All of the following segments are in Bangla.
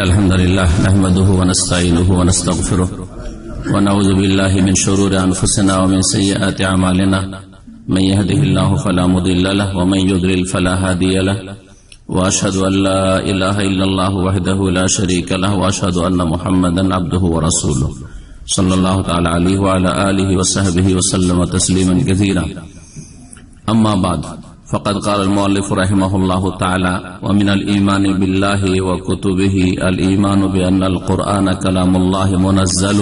إن الحمد لله نحمده ونستعينه ونستغفره ونعوذ بالله من شرور أنفسنا ومن سيئات عمالنا من يهده الله فلا مضل له ومن يدرل فلا هادي له وأشهد أن لا إله إلا الله وحده لا شريك له وأشهد أن محمد عبده ورسوله صلى الله تعالى عليه وعلى آله وصحبه وسلم تسليما كثيرا أما بعد فقد قال المؤلف رحمه الله تعالى ومن الإيمان بالله وكتبه الإيمان بأن القرآن كلام الله منزل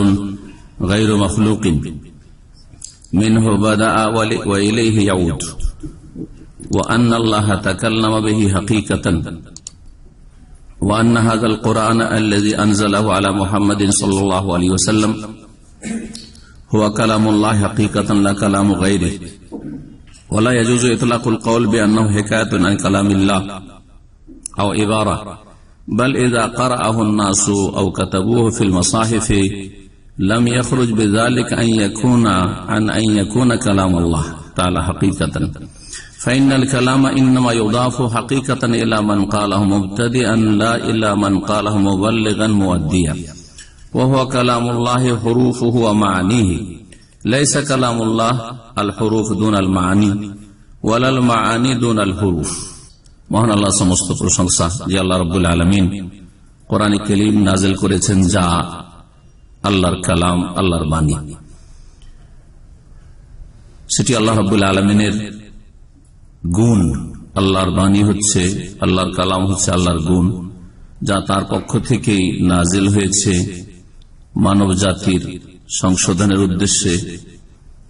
غير مخلوق منه بدأ وإليه يعود وأن الله تكلم به حقيقة وأن هذا القرآن الذي أنزله على محمد صلى الله عليه وسلم هو كلام الله حقيقة لا كلام غيره ولا يجوز إطلاق القول بأنه حكاية عن كلام الله أو عبارة بل إذا قرأه الناس أو كتبوه في المصاحف لم يخرج بذلك أن يكون عن أن يكون كلام الله تعالى حقيقة فإن الكلام إنما يضاف حقيقة إلى من قاله مبتدئا لا إلى من قاله مبلغا مؤديا وهو كلام الله حروفه ومعانيه ليس كلام الله আল হরুফ দুন আল মানি মানি দুন আল হরুফ মহান আল্লাহ সমস্ত প্রশংসা আল্লাহ আলমিন নাজেল করেছেন যা আল্লাহর কালাম আল্লাহর বাণী সেটি আল্লাহ রবুল আলমিনের গুণ আল্লাহর বাণী হচ্ছে আল্লাহর কালাম হচ্ছে আল্লাহর গুণ যা তার পক্ষ থেকেই নাজিল হয়েছে মানব জাতির সংশোধনের উদ্দেশ্যে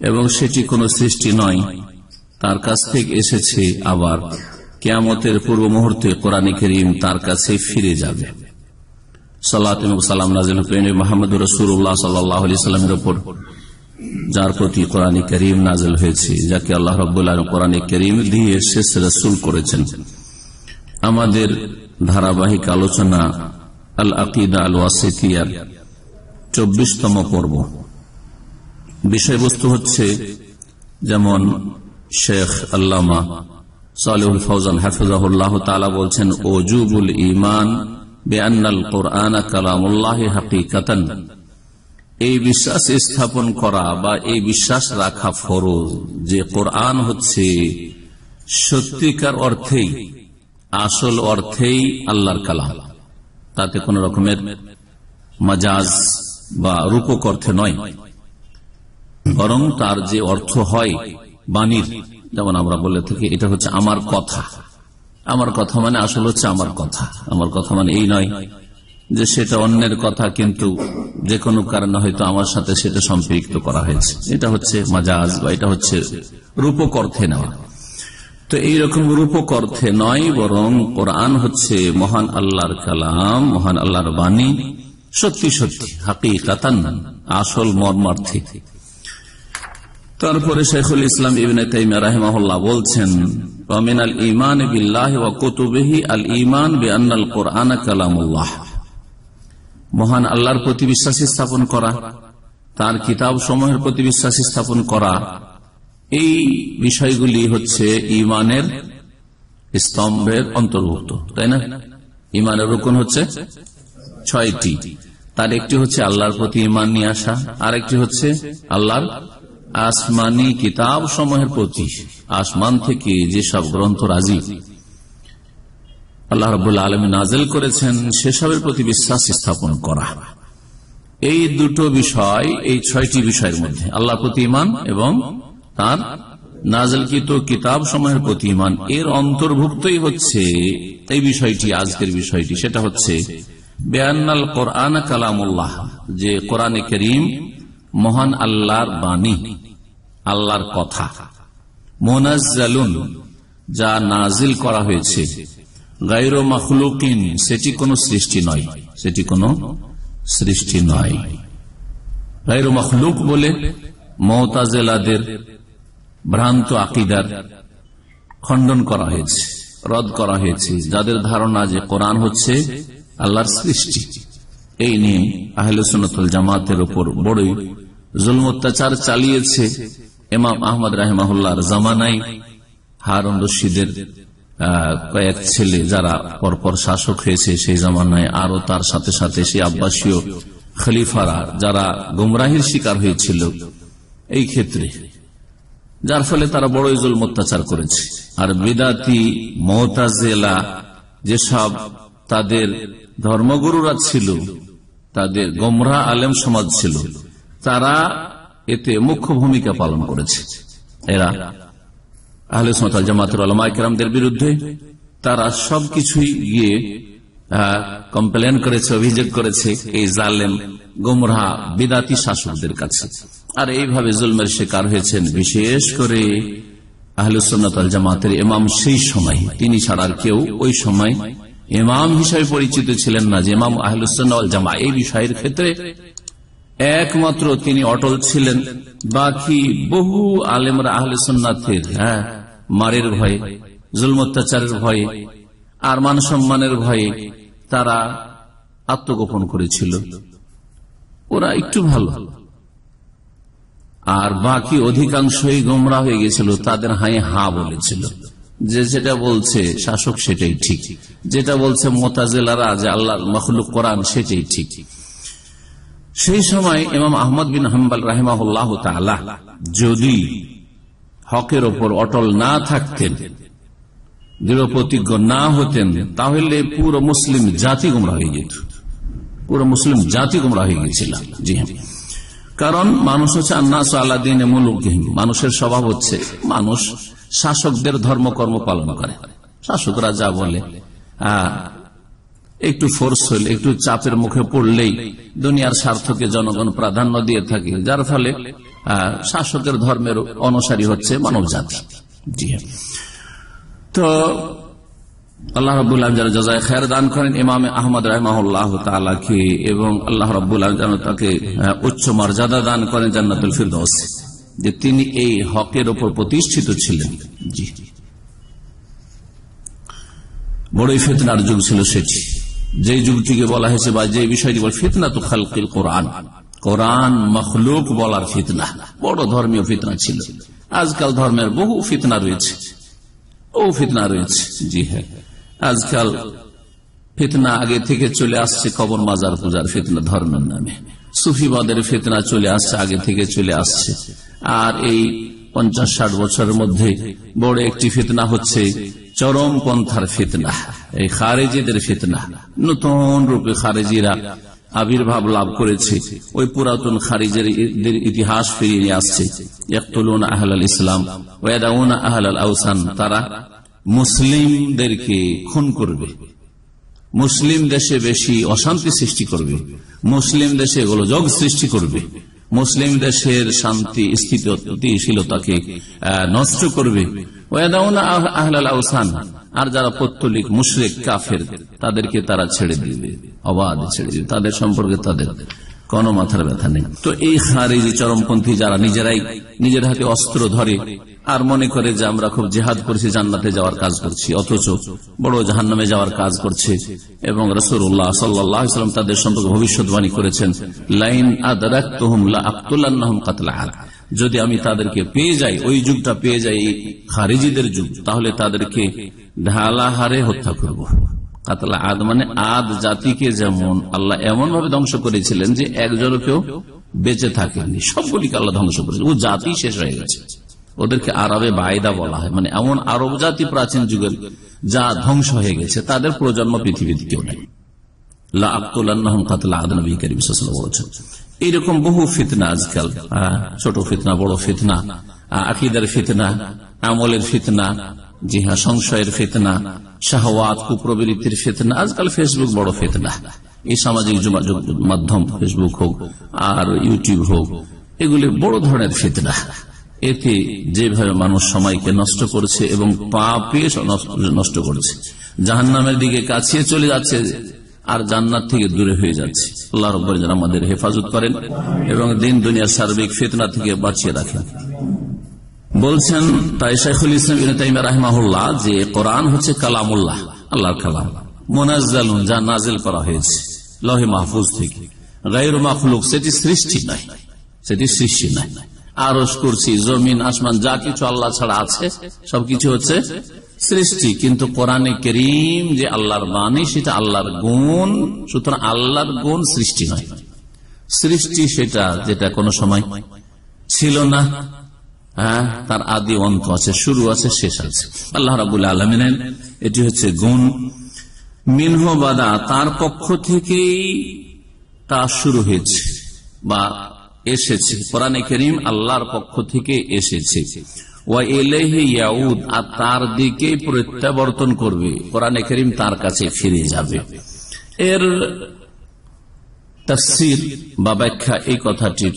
এবং সেটি কোনো সৃষ্টি নয় তার কাছ থেকে এসেছে আবার কেয়ামতের পূর্ব মুহূর্তে কোরআনে করিম তার কাছে ফিরে যাবে মাহমুদ যার প্রতি হয়েছে যাকে আল্লাহ দিয়ে শেষ রসুল করেছেন আমাদের ধারাবাহিক আলোচনা আল আকিদা আল ওয়াসিয়ার চব্বিশতম পর্ব বিষয়বস্তু হচ্ছে যেমন শেখ আল্লামা সালেহুল ফৌজান হাফিজাহুল্লাহ তালা বলছেন ওজুবুল ইমান বেআনাল কোরআন কালামুল্লাহ হাকিকাতান এই বিশ্বাস স্থাপন করা বা এই বিশ্বাস রাখা ফরজ যে কোরআন হচ্ছে সত্যিকার অর্থেই আসল অর্থেই আল্লাহর কালাম তাতে কোন রকমের মাজাজ বা রূপক অর্থে নয় বরং তার যে অর্থ হয় বাণীর যেমন আমরা বলে থাকি এটা হচ্ছে আমার কথা আমার কথা মানে আসল হচ্ছে আমার কথা আমার কথা মানে এই নয় যে সেটা অন্যের কথা কিন্তু যে কোনো কারণে হয়তো আমার সাথে সেটা সম্পৃক্ত করা হয়েছে এটা হচ্ছে মাজাজ বা এটা হচ্ছে রূপক অর্থে নেওয়া তো এইরকম রূপক অর্থে নয় বরং কোরআন হচ্ছে মহান আল্লাহর কালাম মহান আল্লাহর বাণী সত্যি সত্যি হাকি কাতান আসল মর্মার্থী তারপরে শেখুল ইসলাম ইবনে তাইমা রাহেমাহুল্লাহ বলছেন ومن الإيمان بالله وكتبه الإيمان بأن القرآن কোরআন الله মহান আল্লাহর প্রতি বিশ্বাস স্থাপন করা তার কিতাব সমূহের প্রতি বিশ্বাস স্থাপন করা এই বিষয়গুলি হচ্ছে ইমানের স্তম্ভের অন্তর্ভুক্ত তাই না ইমানের রোকন হচ্ছে ছয়টি তার একটি হচ্ছে আল্লাহর প্রতি ইমান নিয়ে আসা আর একটি হচ্ছে আল্লাহর আসমানি কিতাব সমূহের প্রতি আসমান থেকে যেসব গ্রন্থ রাজি আল্লাহ রব আলমী নাজেল করেছেন সেসবের প্রতি বিশ্বাস স্থাপন করা এই দুটো বিষয় এই ছয়টি বিষয়ের মধ্যে আল্লাহ প্রতি ইমান এবং তার নাজলকৃত কিতাব সময়ের প্রতি ইমান এর অন্তর্ভুক্তই হচ্ছে এই বিষয়টি আজকের বিষয়টি সেটা হচ্ছে বেয়ান্নাল কোরআন কালামুল্লাহ যে কোরআনে করিম মহান আল্লাহর বাণী আল্লাহর কথা মোনাজালুন যা নাজিল করা হয়েছে গাইর মখলুকিন সেটি কোনো সৃষ্টি নয় সেটি কোনো সৃষ্টি নয় গাইর মখলুক বলে মহতাজেলাদের ভ্রান্ত আকিদার খণ্ডন করা হয়েছে রদ করা হয়েছে যাদের ধারণা যে কোরআন হচ্ছে আল্লাহর সৃষ্টি এই নিয়ে আহলে সুনতল জামাতের ওপর বড়ই জুলম অত্যাচার চালিয়েছে এমাম আহমদ রাহেমাহুল্লার জামানাই হারুন রশিদের কয়েক ছেলে যারা পরপর শাসক হয়েছে সেই জামানায় আরো তার সাথে সাথে সেই আব্বাসীয় খলিফারা যারা গুমরাহির শিকার হয়েছিল এই ক্ষেত্রে যার ফলে তারা বড় ইজল অত্যাচার করেছে আর বেদাতি মহতাজেলা যেসব তাদের ধর্মগুরুরা ছিল তাদের গমরা আলেম সমাজ ছিল তারা এতে মুখ্য ভূমিকা পালন করেছে এরা আহলে সমাতাল জামাতের আলমাইকেরামদের বিরুদ্ধে তারা সবকিছুই গিয়ে কমপ্লেন করেছে অভিযোগ করেছে এই জালেম গোমরা বিদাতি শাসকদের কাছে আর এইভাবে জুলমের শিকার হয়েছেন বিশেষ করে আহলুসন্নাত জামাতের এমাম সেই সময় তিনি ছাড়ার কেউ ওই সময় ইমাম হিসাবে পরিচিত ছিলেন না যে ইমাম আহলুসাল জামা এই বিষয়ের ক্ষেত্রে একমাত্র তিনি অটল ছিলেন বাকি বহু আলেমরা আহলে সন্ন্যাথের হ্যাঁ মারের ভয়ে জুলম অত্যাচারের ভয়ে আর মান সম্মানের ভয়ে তারা আত্মগোপন করেছিল ওরা একটু ভালো আর বাকি অধিকাংশই গোমরা হয়ে গেছিল তাদের হাই হা বলেছিল যে যেটা বলছে শাসক সেটাই ঠিক যেটা বলছে মোতাজেলারা যে আল্লাহ মখলুক কোরআন সেটাই ঠিক সেই সময় ইমাম আহমদ বিন হাম্বাল রাহেমাহ যদি হকের ওপর অটল না থাকতেন দৃঢ় প্রতিজ্ঞ না হতেন তাহলে পুরো মুসলিম জাতি গুমরা হয়ে যেত পুরো মুসলিম জাতি গুমরা হয়ে গেছিল জি হ্যাঁ কারণ মানুষ হচ্ছে আল্লাহ আল্লাহ দিন মানুষের স্বভাব হচ্ছে মানুষ শাসকদের ধর্মকর্ম পালন করে শাসকরা যা বলে একটু ফোর্স হলে একটু চাপের মুখে পড়লেই দুনিয়ার স্বার্থকে জনগণ প্রাধান্য দিয়ে থাকে যার ফলে শাসকের ধর্মের অনুসারী হচ্ছে মানব জাতি জি হ্যাঁ। তো আল্লাহ রবাহ যারা জাজায় খের দান করেন ইমাম আহমদ রহমাহ তালাকে এবং আল্লাহ রবাহ যেন তাকে উচ্চ মর্যাদা দান করেন জান্নাতুল ফিরদৌস যে তিনি এই হকের ওপর প্রতিষ্ঠিত ছিলেন জি বড়ই ফেতনার যুগ ছিল সেটি যে যুগটিকে বলা হয়েছে বা যে বিষয়টি বল ফিতনা তো খালকিল কোরআন কোরআন মখলুক বলার ফিতনা বড় ধর্মীয় ফিতনা ছিল আজকাল ধর্মের বহু ফিতনা রয়েছে ও ফিতনা রয়েছে জি হ্যাঁ আজকাল ফিতনা আগে থেকে চলে আসছে কবর মাজার পূজার ফিতনা ধর্মের নামে সুফিবাদের ফিতনা চলে আসছে আগে থেকে চলে আসছে আর এই পঞ্চাশ ষাট বছরের মধ্যে বড় একটি ফিতনা হচ্ছে চরম পন্থার ফিতনা এই খারেজিদের ফিতনা নতুন রূপে খারেজিরা আবির্ভাব লাভ করেছে ওই পুরাতন খারিজের ইতিহাস ফিরিয়ে নিয়ে আসছে আহলাল ইসলাম আহলাল আউসান তারা মুসলিমদেরকে খুন করবে মুসলিম দেশে বেশি অশান্তি সৃষ্টি করবে মুসলিম দেশে গোলযোগ সৃষ্টি করবে মুসলিম দেশের শান্তি স্থিতিশীলতাকে নষ্ট করবে আর যারা পত্তলিক মুশরেক কাফের তাদেরকে তারা ছেড়ে দিবে অবাধ ছেড়ে দিবে তাদের সম্পর্কে তাদের কোনো মাথার ব্যথা নেই তো এই যে চরমপন্থী যারা নিজেরাই নিজের হাতে অস্ত্র ধরে আর মনে করে যে আমরা খুব জেহাদ করছি জান্নাতে যাওয়ার কাজ করছি অথচ বড় জাহান নামে যাওয়ার কাজ করছে এবং রসুল্লাহ সাল্লাম তাদের সম্পর্কে ভবিষ্যৎবাণী করেছেন লাইন আদারাক যদি আমি তাদেরকে পেয়ে যাই ওই যুগটা পেয়ে যাই খারিজিদের যুগ তাহলে তাদেরকে ঢালা হারে হত্যা করব। কাতলা আদ মানে আদ জাতিকে যেমন আল্লাহ এমন ভাবে ধ্বংস করেছিলেন যে একজনকেও বেঁচে থাকেনি সবগুলিকে আল্লাহ ধ্বংস করেছে ও জাতি শেষ হয়ে গেছে ওদেরকে আরবে বায়দা বলা হয় মানে এমন আরব জাতি প্রাচীন যুগের যা ধ্বংস হয়ে গেছে তাদের প্রজন্ম পৃথিবীতে কেউ নেই এইরকম বহু ফিতনা আজকাল ছোট ফিতনা বড় ফিতনা আকিদার ফিতনা আমলের ফিতনা জি হ্যাঁ সংশয়ের ফিতনা শাহওয়াত কুপ্রবৃত্তির ফিতনা আজকাল ফেসবুক বড় ফিতনা এই সামাজিক যোগাযোগ মাধ্যম ফেসবুক হোক আর ইউটিউব হোক এগুলি বড় ধরনের ফিতনা এতে যেভাবে মানুষ সময়কে নষ্ট করছে এবং পাপে নষ্ট করছে জাহান নামের দিকে কাছিয়ে চলে যাচ্ছে আর জান্নার থেকে দূরে হয়ে যাচ্ছে আল্লাহ রব্বর যেন আমাদের হেফাজত করেন এবং দিন দুনিয়া সার্বিক ফেতনা থেকে বাঁচিয়ে রাখেন বলছেন তাই শাইখুল ইসলাম রাহমাহুল্লাহ যে কোরআন হচ্ছে কালামুল্লাহ আল্লাহর কালাম মোনাজালুন যা নাজেল করা হয়েছে লহে মাহফুজ থেকে গাইর মাহফুলুক সেটি সৃষ্টি নাই সেটি সৃষ্টি নাই আরস করছি জমিন আসমান যা কিছু আল্লাহ ছাড়া আছে সবকিছু হচ্ছে সৃষ্টি কিন্তু কোরআনে করিম যে আল্লাহর বাণী সেটা আল্লাহর গুণ সুতরাং আল্লাহর গুণ সৃষ্টি নয় সৃষ্টি সেটা যেটা কোনো সময় ছিল না হ্যাঁ তার আদি অন্ত আছে শুরু আছে শেষ আছে আল্লাহ রাবুল আলমিনের এটি হচ্ছে গুণ মিনহ বাদা তার পক্ষ থেকেই তা শুরু হয়েছে বা এসেছে কোরআনে করিম আল্লাহর পক্ষ থেকে এসেছে আর তার দিকে প্রত্যাবর্তন করবে কোরআনে করিম তার কাছে ফিরে যাবে এর তফসির বা ব্যাখ্যা এই কথাটি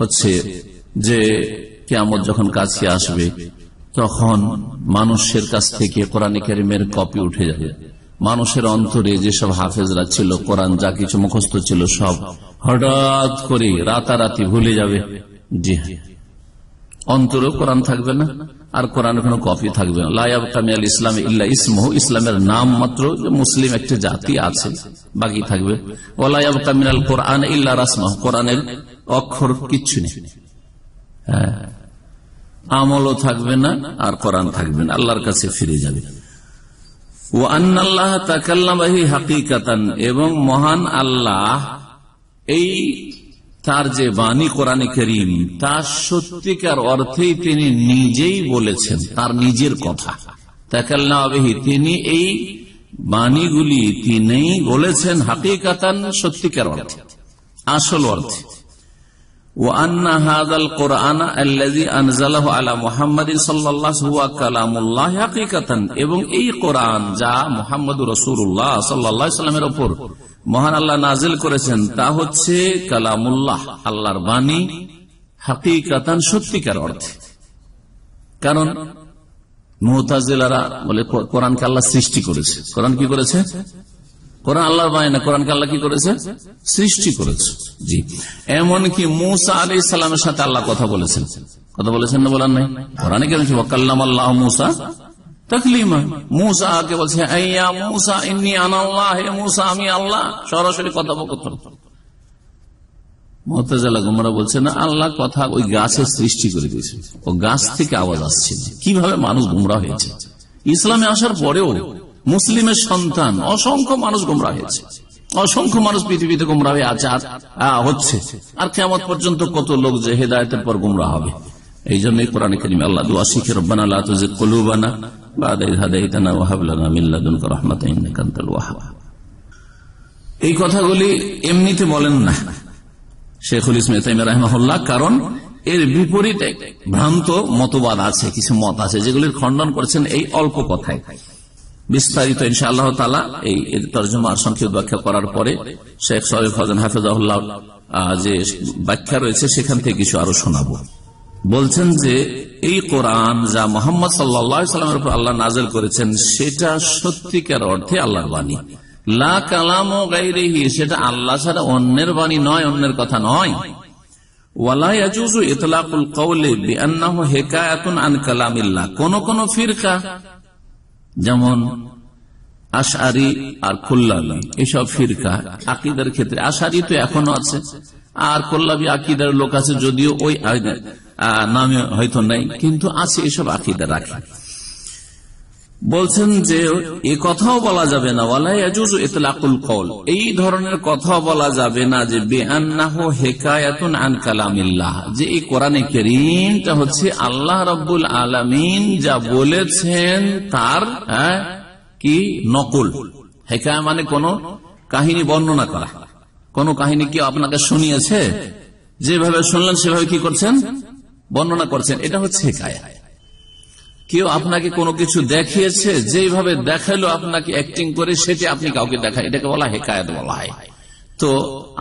হচ্ছে যে কেমন যখন কাছে আসবে তখন মানুষের কাছ থেকে কোরআনে করিমের কপি উঠে যাবে মানুষের অন্তরে যেসব হাফেজরা ছিল কোরআন যা কিছু মুখস্থ ছিল সব হঠাৎ করে রাতারাতি ভুলে যাবে জি হ্যাঁ অন্তরেও কোরআন থাকবে না আর কোরআন কোন কপি থাকবে না লাইব কামিয়াল ইসলাম ইল্লা ইসমহ ইসলামের নাম মাত্র মুসলিম একটি জাতি আছে বাকি থাকবে লাইব কামিনাল কোরআন ইল্লা রাসম কোরআনের অক্ষর কিচ্ছু নেই হ্যাঁ। আমলও থাকবে না আর কোরআন থাকবে না আল্লাহর কাছে ফিরে যাবে আল্লাহ এবং মহান আল্লাহ এই তার যে বাণী কোরআনে করিম তা সত্যিকার অর্থেই তিনি নিজেই বলেছেন তার নিজের কথা তাকাল্লাহি তিনি এই বাণীগুলি তিনি বলেছেন কাতান সত্যিকার অর্থে আসল অর্থে এবং এই কোরআন যা মোহাম্মদ রসুল্লাহ সাল্লামের ওপর মহান আল্লাহ নাজিল করেছেন তা হচ্ছে কালামুল্লাহ আল্লাহর বাণী কাতান সত্যিকার অর্থে কারণ মোহতাজারা বলে কোরআনকে আল্লাহ সৃষ্টি করেছে কোরআন কি করেছে কোরআন আল্লাহর বানায় না কোরআনকে আল্লাহ কি করেছে সৃষ্টি করেছে জি এমনকি মুসা আলি ইসালামের সাথে আল্লাহ কথা বলেছেন কথা বলেছেন না বলার নাই কোরআনে কেন কাল্লাম আল্লাহ মুসা ওই গাছের সৃষ্টি করে দিয়েছে ও গাছ থেকে আওয়াজ আসছে কিভাবে মানুষ গুমরা হয়েছে ইসলামে আসার পরেও মুসলিমের সন্তান অসংখ্য মানুষ গোমরা হয়েছে অসংখ্য মানুষ পৃথিবীতে গোমরা হয়ে আছে হচ্ছে আর কেমন পর্যন্ত কত লোক যে হেদায়তের পর গোমরা হবে এই জন্য কোরআন করিম আল্লাহ দোয়া শিখে রব্বানা আল্লাহ এই কথাগুলি এমনিতে বলেন না শেখুল ইসলাম তাইম কারণ এর বিপরীতে ভ্রান্ত মতবাদ আছে কিছু মত আছে যেগুলির খণ্ডন করেছেন এই অল্প কথায় বিস্তারিত ইনশা আল্লাহ তালা এই তর্জমার সংক্ষিপ্ত ব্যাখ্যা করার পরে শেখ সহেব ফজান যে ব্যাখ্যা রয়েছে সেখান থেকে কিছু আরো শোনাব বলছেন যে এই কোরআন যা মোহাম্মদ সাল্লামের উপর আল্লাহ নাজেল করেছেন সেটা সত্যিকার অর্থে আল্লাহর বাণী লা কালাম ও গাইরেহি সেটা আল্লাহ ছাড়া অন্যের বাণী নয় অন্যের কথা নয় কোন কোন ফিরকা যেমন আশারি আর কল্লাবি এসব ফিরকা আকিদার ক্ষেত্রে আশারি তো এখনো আছে আর কল্লাবি আকিদার লোক আছে যদিও ওই নামে হয়তো নাই কিন্তু আছে এসব আকিদার রাখে বলছেন যে এ কথাও বলা যাবে না ওয়ালাইজুজ ইতলাকুল কল এই ধরনের কথা বলা যাবে না যে বেআনাহ হেকায়াতুন আন যে এই কোরআনে করিমটা হচ্ছে আল্লাহ রব্বুল আলামিন যা বলেছেন তার হ্যাঁ, কি নকল হেকায় মানে কোন কাহিনী বর্ণনা করা কোন কাহিনী কি আপনাকে শুনিয়েছে যেভাবে শুনলেন সেভাবে কি করছেন বর্ণনা করছেন এটা হচ্ছে হেকায় কেউ আপনাকে কোনো কিছু দেখিয়েছে যেভাবে দেখালো আপনাকে অ্যাক্টিং করে সেটি আপনি কাউকে দেখায় এটাকে বলা হেকায়ত বলা হয় তো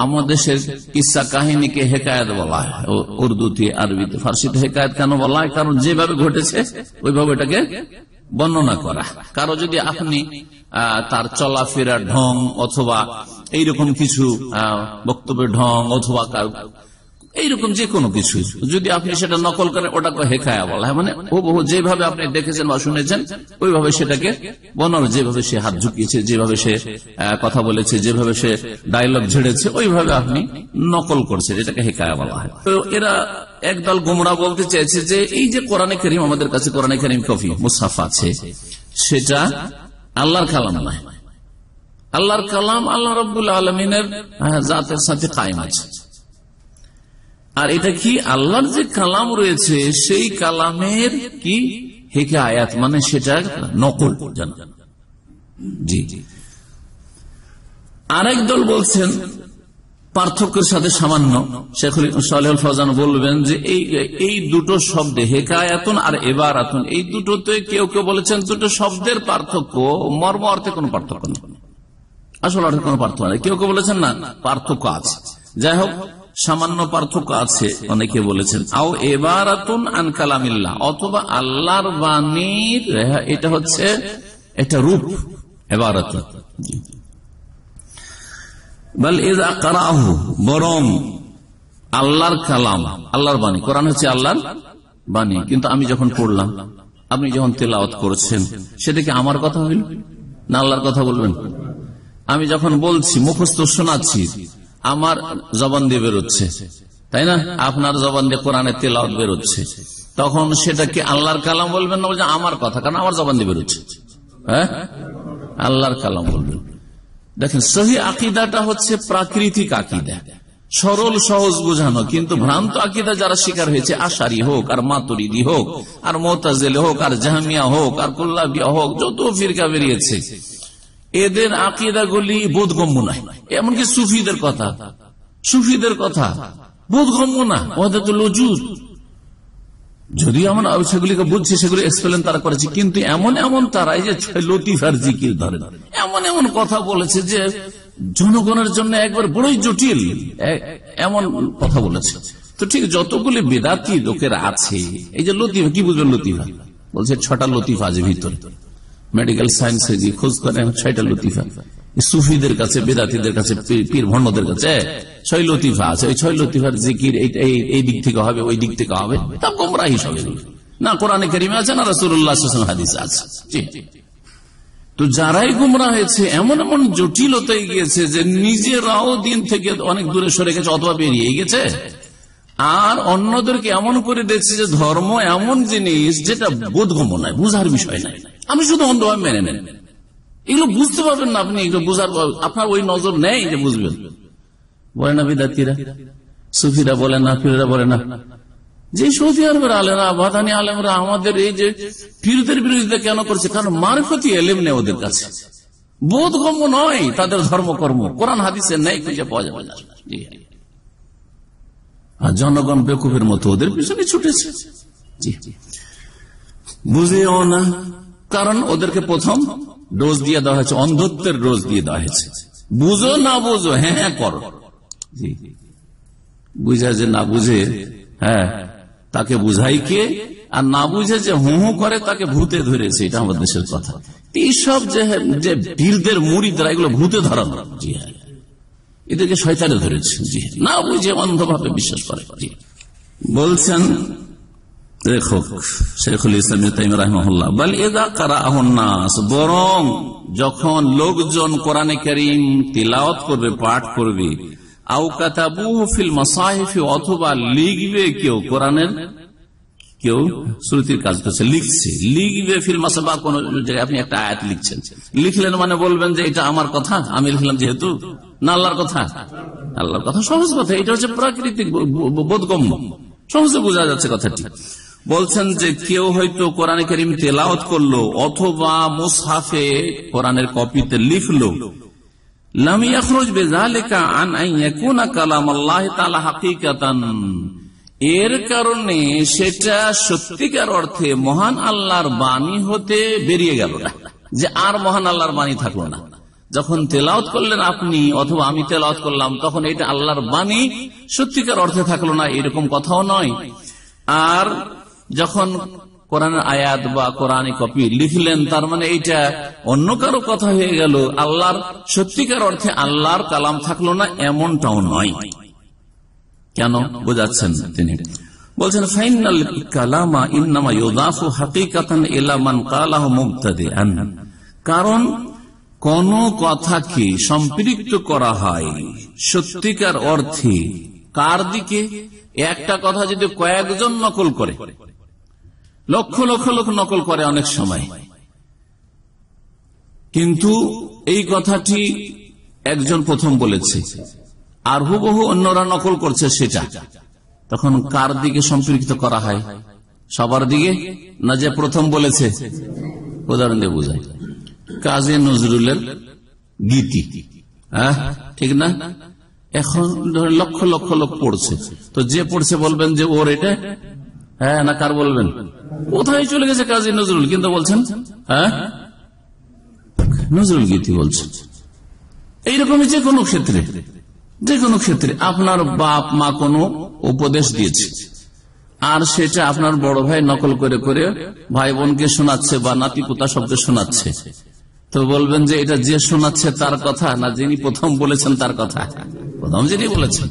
আমাদের দেশের কিসা কাহিনীকে হেকায়ত বলা হয় উর্দুতে আরবিতে ফার্সিতে হেকায়ত কেন বলা হয় কারণ যেভাবে ঘটেছে ওইভাবে এটাকে বর্ণনা করা কারো যদি আপনি তার চলাফেরা ঢং অথবা এইরকম কিছু বক্তব্যের ঢং অথবা এইরকম যে কোনো কিছু যদি আপনি সেটা নকল করেন ওটাকে হেখায়া বলা হয় হ্যাঁ, মানে ও বহু যেভাবে আপনি দেখেছেন বা শুনেছেন ওইভাবে সেটাকে বনাবে যেভাবে সে হাত ঝুঁকিয়েছে যেভাবে সে কথা বলেছে যেভাবে সে ডায়লগ ঝেড়েছে ওইভাবে আপনি নকল করছেন এটাকে হেকায়া বলা হয় তো এরা একদল গুমরা বলতে চাইছে যে এই যে কোরআনে করিম আমাদের কাছে কোরআনে করিম কফি মুসাফ আছে সেটা আল্লাহর কালাম নয় আল্লাহর কালাম আল্লাহ রবুল্লা আলমিনের জাতের সাথে কায়েম আছে আর এটা কি আল্লাহর যে কালাম রয়েছে সেই কালামের কি হেকে আয়াত মানে সেটা নকল জানা জি আরেক দল বলছেন পার্থক্যের সাথে সামান্য ফজান বলবেন যে এই দুটো শব্দে হেকায়াতন আর এবার আতন এই দুটোতে কেউ কেউ বলেছেন দুটো শব্দের পার্থক্য মর্ম অর্থে কোন পার্থক্য নেই আসল অর্থে কোন পার্থক্য নেই কেউ কেউ বলেছেন না পার্থক্য আছে যাই হোক সামান্য পার্থক্য আছে অনেকে বলেছেন আও এবার আন কালামিল্লাহ অথবা আল্লাহর বাণীর এটা হচ্ছে এটা রূপ এবার আল্লাহর কালাম আল্লাহর বাণী কোরআন হচ্ছে আল্লাহর বাণী কিন্তু আমি যখন পড়লাম আপনি যখন তেলাওয়াত করছেন সেটা কি আমার কথা হইল না আল্লাহর কথা বলবেন আমি যখন বলছি মুখস্থ শোনাচ্ছি আমার জবান দিয়ে বেরোচ্ছে তাই না আপনার জবান দিয়ে কোরআনের তেল বেরোচ্ছে তখন সেটা কি আল্লাহর কালাম বলবেন না বলছে আমার কথা কারণ আমার জবান দিয়ে বেরোচ্ছে হ্যাঁ আল্লাহর কালাম বলবেন দেখেন সহি আকিদাটা হচ্ছে প্রাকৃতিক আকিদা সরল সহজ বোঝানো কিন্তু ভ্রান্ত আকিদা যারা শিকার হয়েছে আশারি হোক আর মাতুরিদি হোক আর মোতাজেল হোক আর জাহামিয়া হোক আর কুল্লাবিয়া হোক যত ফিরকা বেরিয়েছে এদের আকিদা গুলি বোধগম্য নয় এমনকি সুফিদের কথা সুফিদের কথা বোধগম্য না ওদের তো লজুর যদি আমার সেগুলিকে বুঝছি সেগুলি এক্সপ্লেন তারা করেছে কিন্তু এমন এমন তারাই যে লতিফার জিকির ধরে এমন এমন কথা বলেছে যে জনগণের জন্য একবার বড়ই জটিল এমন কথা বলেছে তো ঠিক যতগুলি বেদাতি লোকের আছে এই যে লতিফা কি বুঝবেন লতিফা বলছে ছটা লতিফা আছে ভিতরে মেডিকেল সায়েন্সে গিয়ে খোঁজ করেন এখন ছয়টা লতিফা সুফিদের কাছে বেদাতিদের কাছে পীর ভণ্ডদের কাছে ছয় লতিফা আছে ওই ছয় লতিফার জিকির এই দিক থেকে হবে ওই দিক থেকে হবে তা কোমরা হিসাবে না কোরআনে কারিমে আছে না রাসুল্লাহ হাদিস আছে তো যারাই গুমরা হয়েছে এমন এমন জটিলতায় গিয়েছে যে নিজেরাও দিন থেকে অনেক দূরে সরে গেছে অথবা বেরিয়ে গেছে আর অন্যদেরকে এমন করে দেখছে যে ধর্ম এমন জিনিস যেটা বোধগম্য নাই বুঝার বিষয় নাই আমি শুধু অন্ধভাবে মেনে নেন এগুলো বুঝতে পারবেন না আপনি এগুলো বুঝার আপনার ওই নজর নেই যে বুঝবেন বলে না বিদ্যার্থীরা সুফিরা বলে না ফিরা বলে না যে সৌদি আরবের আলেমরা বাদানি আলেমরা আমাদের এই যে পীরদের বিরোধিতা কেন করছে কারণ মারফতি এলেম নেই ওদের কাছে বোধগম্য নয় তাদের ধর্মকর্ম কোরআন হাদিসের নেই খুঁজে পাওয়া যাবে না আর জনগণ বেকুফের মতো ওদের পিছনে ছুটেছে বুঝেও না কারণ ওদেরকে প্রথম ডোজ দিয়ে দেওয়া হয়েছে অন্ধত্বের ডোজ দিয়ে দেওয়া হয়েছে বুঝো না বুঝো হ্যাঁ হ্যাঁ করো বুঝা যে না বুঝে হ্যাঁ তাকে বুঝাই কে আর না বুঝে যে হু হু করে তাকে ভূতে ধরেছে এটা আমাদের দেশের কথা এইসব যে বীরদের দ্বারা এগুলো ভূতে ধরানো জি হ্যাঁ এদেরকে শয়তানে ধরেছে জি না বুঝে অন্ধভাবে বিশ্বাস করে বলছেন বরং যখন লোকজন কোরআনে তিলাওত করবে পাঠ করবে আউ ফিল মাসাহিফি অথবা লিখবে কেউ কোরআনের কেউ শ্রুতির কাজ করছে লিখছে লিখবে ফিল্মাসে বা কোন জায়গায় আপনি একটা আয়াত লিখছেন লিখলেন মানে বলবেন যে এটা আমার কথা আমি লিখলাম যেহেতু না আল্লাহর কথা আল্লাহর কথা সহজ কথা এটা হচ্ছে প্রাকৃতিক বোধগম্য সহজে বোঝা যাচ্ছে কথাটি বলছেন যে কেউ হয়তো কোরআনে করিম তেলাওত করলো অথবা মুসাফে কোরআনের কপিতে লিখলো লামিয়া খরচ বেজালেকা আন আইয়া কোন কালাম আল্লাহ তালা হাকিকাতান এর কারণে সেটা সত্যিকার অর্থে মহান আল্লাহর বাণী হতে বেরিয়ে গেল না যে আর মহান আল্লাহর বাণী থাকলো না যখন তেলাওত করলেন আপনি অথবা আমি তেলাওত করলাম তখন এটা আল্লাহর বাণী সত্যিকার অর্থে থাকলো না এরকম কথাও নয় আর যখন কোরআন আয়াত বা কোরআন কপি লিখলেন তার মানে এইটা অন্য কারো কথা হয়ে গেল আল্লাহর সত্যিকার অর্থে আল্লাহর কালাম থাকলো না এমনটাও নয় কেন বোঝাচ্ছেন তিনি বলছেন ফাইনাল কালামা ইনামা ইউদাফু হাকিকাতান ইলা মান কালাহু মুবতাদিআন কারণ কোন কথাকে সম্পৃক্ত করা হয় সত্যিকার অর্থে কার দিকে একটা কথা যদি কয়েকজন নকল করে লক্ষ লক্ষ লোক নকল করে অনেক সময় কিন্তু এই কথাটি একজন প্রথম বলেছে আর হুবহু অন্যরা নকল করছে সেটা তখন কার দিকে সম্পৃক্ত করা হয় সবার দিকে না যে প্রথম বলেছে উদাহরণ দিয়ে বুঝাই কাজী নজরুলের গীতি হ্যাঁ ঠিক না এখন লক্ষ লক্ষ লোক পড়ছে তো যে পড়ছে বলবেন যে ওর এটা হ্যাঁ না কার বলবেন কোথায় চলে গেছে কাজী নজরুল কিন্তু বলছেন হ্যাঁ নজরুল গীতি বলছেন এইরকমই যে কোনো ক্ষেত্রে যে কোনো ক্ষেত্রে আপনার বাপ মা কোনো উপদেশ দিয়েছে আর সেটা আপনার বড় ভাই নকল করে করে ভাই বোনকে শোনাচ্ছে বা নাতি পোতা শব্দে শোনাচ্ছে তো বলবেন যে এটা যে শোনাচ্ছে তার কথা না যিনি প্রথম বলেছেন তার কথা প্রথম যিনি বলেছেন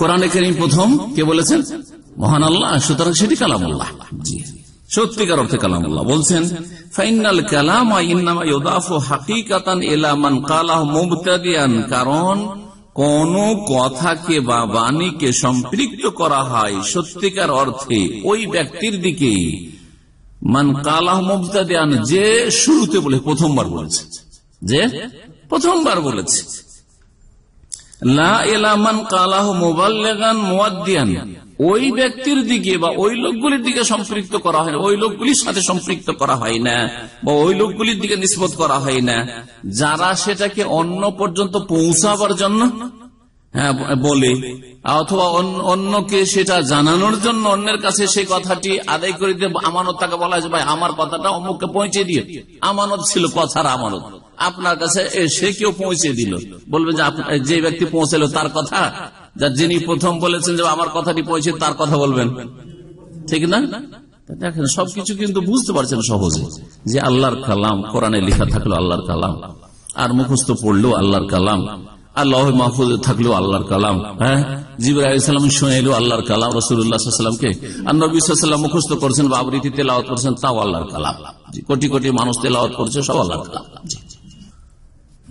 কোরআনে কেন প্রথম কে বলেছেন মহান আল্লাহ সুতরাং সেটি কালাম আল্লাহ জি সত্যিকার অর্থে কালাম আল্লাহ বলছেন ফাইনাল কালাম এলামান কালাহ মুবতাদিয়ান কারণ কোন কথাকে বা বাণীকে সম্পৃক্ত করা হয় সত্যিকার অর্থে ওই ব্যক্তির দিকে মান কালাহ মুবতাদিয়ান যে শুরুতে বলে প্রথমবার বলেছে যে প্রথমবার বলেছে ওই ব্যক্তির দিকে বা ওই লোকগুলির দিকে সম্পৃক্ত করা হয় না ওই লোকগুলির সাথে সম্পৃক্ত করা হয় না বা ওই লোকগুলির দিকে নিষ্পত করা হয় না যারা সেটাকে অন্য পর্যন্ত পৌঁছাবার জন্য হ্যাঁ বলে অথবা অন্যকে সেটা জানানোর জন্য অন্যের কাছে সেই কথাটি আদায় করে দিয়ে আমানত তাকে বলা হয়েছে ভাই আমার কথাটা অমুককে পৌঁছে দিয়ে আমানত ছিল কথার আমানত আপনার কাছে সে কেউ পৌঁছে দিল বলবে যে যে ব্যক্তি পৌঁছালো তার কথা যা যিনি প্রথম বলেছেন যে আমার কথাটি পৌঁছে তার কথা বলবেন ঠিক না দেখেন সবকিছু কিন্তু বুঝতে পারছেন সহজে যে আল্লাহর কালাম কোরআনে লেখা থাকলো আল্লাহর কালাম আর মুখস্থ পড়লো আল্লাহর কালাম আল্লাহ মাহফুজ থাকলো আল্লাহর কালাম হ্যাঁ জিবর আলাইসালাম শুনেলো আল্লাহর কালাম রসুল্লাহামকে আর নবীলাম মুখস্থ করছেন বা আবৃত্তি তেলাওয়াত করছেন তাও আল্লাহর কালাম কোটি কোটি মানুষ তেলাওয়াত করছে সব আল্লাহর কালাম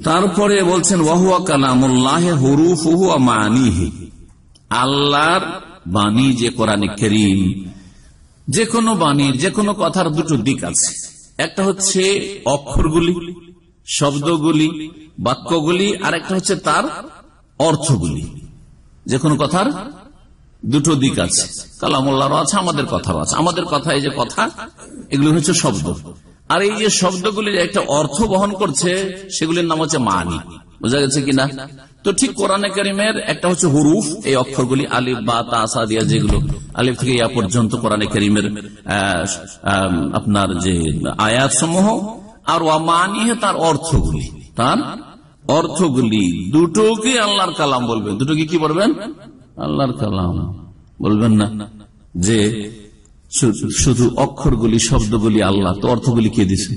তারপরে বলছেন ওয়াহুয়া কালামুল্লাহ হরুফ হুয়া মানিহি আল্লাহর বাণী যে কোরআনে করিম যে কোনো বাণীর যে কোনো কথার দুটো দিক আছে একটা হচ্ছে অক্ষরগুলি শব্দগুলি বাক্যগুলি আর একটা হচ্ছে তার অর্থগুলি যে কোনো কথার দুটো দিক আছে কালামুল্লাহর আছে আমাদের কথারও আছে আমাদের কথা এই যে কথা এগুলো হচ্ছে শব্দ আর এই যে শব্দগুলির একটা অর্থ বহন করছে সেগুলির নাম হচ্ছে মানি বোঝা গেছে কিনা তো ঠিক কোরআনে করিমের একটা হচ্ছে হুরুফ এই অক্ষরগুলি আলিফ বা তাসা দিয়া যেগুলো আলিফ থেকে ইয়া পর্যন্ত কোরআনে করিমের আপনার যে আয়াত সমূহ আর মানি তার অর্থগুলি তার অর্থগুলি দুটোকে আল্লাহর কালাম বলবেন দুটোকে কি বলবেন আল্লাহর কালাম বলবেন না যে শুধু অক্ষরগুলি শব্দগুলি আল্লাহ তো অর্থগুলি কে দিছে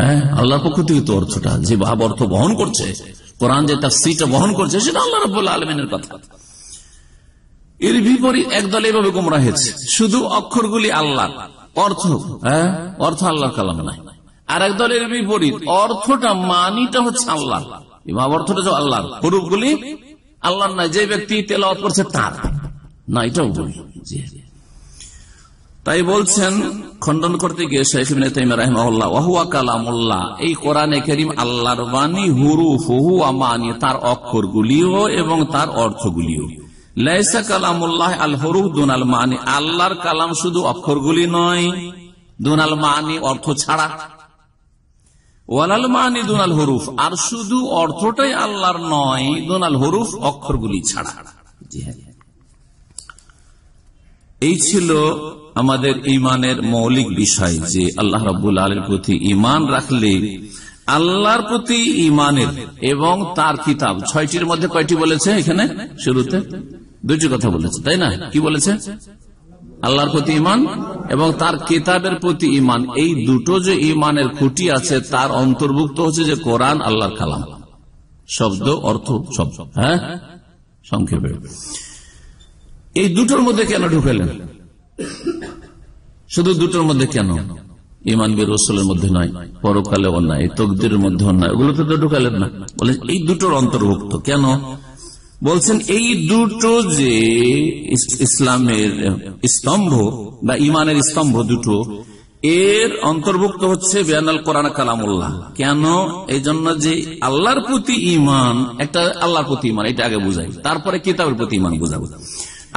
হ্যাঁ আল্লাহর পক্ষ থেকে তো অর্থটা যে ভাব অর্থ বহন করছে কোরআন যে তার স্ত্রীটা বহন করছে সেটা আল্লাহ রব আলমিনের কথা এর বিপরীত একদল এভাবে গোমরা হয়েছে শুধু অক্ষরগুলি আল্লাহ অর্থ হ্যাঁ অর্থ আল্লাহর কালাম নাই আর এক দলের বিপরীত অর্থটা মানিটা হচ্ছে আল্লাহ অর্থটা যে আল্লাহ হরুপগুলি আল্লাহ নাই যে ব্যক্তি তেল করছে তার না এটাও বলি তাই বলছেন খন্ডন করতে গিয়ে কালামুল্লাহ এই কোরআনে করিম আল্লাহর বাণী হুরু তার এবং তার অর্থগুলিও লাইসা কালামুল্লাহ আল হরু দুনাল মানি আল্লাহর কালাম শুধু গুলি নয় দুনাল মানি অর্থ ছাড়া ওয়ালাল মানি দুনাল হরুফ আর শুধু অর্থটাই আল্লাহর নয় দুনাল হরুফ গুলি ছাড়া হ্যাঁ। এই ছিল আমাদের ইমানের মৌলিক বিষয় যে আল্লাহ রবুল আলের প্রতি ইমান রাখলে আল্লাহর প্রতি ইমানের এবং তার কিতাব ছয়টির মধ্যে কয়টি বলেছে এখানে শুরুতে দুটি কথা বলেছে তাই না কি বলেছে আল্লাহর প্রতি ইমান এবং তার কিতাবের প্রতি ইমান এই দুটো যে ইমানের খুঁটি আছে তার অন্তর্ভুক্ত হচ্ছে যে কোরআন আল্লাহর কালাম শব্দ অর্থ শব্দ হ্যাঁ সংক্ষেপে এই দুটোর মধ্যে কেন ঢুকেলেন শুধু দুটোর মধ্যে কেন ইমান বীর রসুলের মধ্যে নয় পরকালে অন্যায় তকদির মধ্যে অন্যায় ওগুলো তো দুটো কালের না বলে এই দুটোর অন্তর্ভুক্ত কেন বলছেন এই দুটো যে ইসলামের স্তম্ভ বা ইমানের স্তম্ভ দুটো এর অন্তর্ভুক্ত হচ্ছে বেয়ানাল কোরআন কালামুল্লাহ কেন এই জন্য যে আল্লাহর প্রতি ইমান একটা আল্লাহর প্রতি ইমান এটা আগে বুঝাই তারপরে কিতাবের প্রতি ইমান বুঝাবো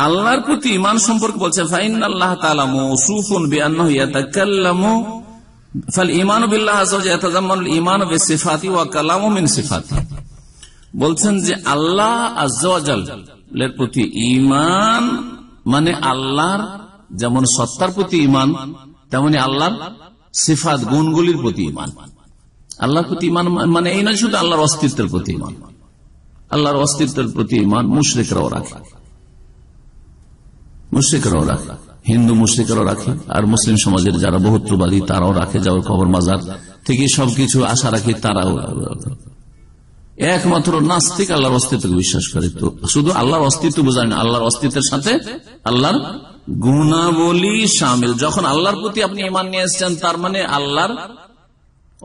আল্লাহর প্রতি ইমান সম্পর্কে বলছে ফাইন আল্লাহ তালা মৌসুফুন বিআন্নাহু বলছেন যে আল্লাহ প্রতি ইমান মানে আল্লাহর যেমন সত্তার প্রতি ইমান তেমনি আল্লাহর সিফাত গুণগুলির প্রতি ইমান আল্লাহর প্রতি ইমান মানে এই নয় শুধু আল্লাহর অস্তিত্বের প্রতি ইমান আল্লাহর অস্তিত্বের প্রতি ইমান মুশ্রিকরাও রাখে মুশ্রিকরাও রাখে হিন্দু মুশ্রিকরাও রাখে আর মুসলিম সমাজের যারা বহুত্ববাদী তারাও রাখে যাওয়ার কবর মাজার থেকে সবকিছু আশা রাখে তারাও একমাত্র নাস্তিক আল্লাহর অস্তিত্বকে বিশ্বাস করে তো শুধু আল্লাহর অস্তিত্ব বোঝায় না আল্লাহর অস্তিত্বের সাথে আল্লাহর গুণাবলী সামিল যখন আল্লাহর প্রতি আপনি ইমান নিয়ে এসছেন তার মানে আল্লাহর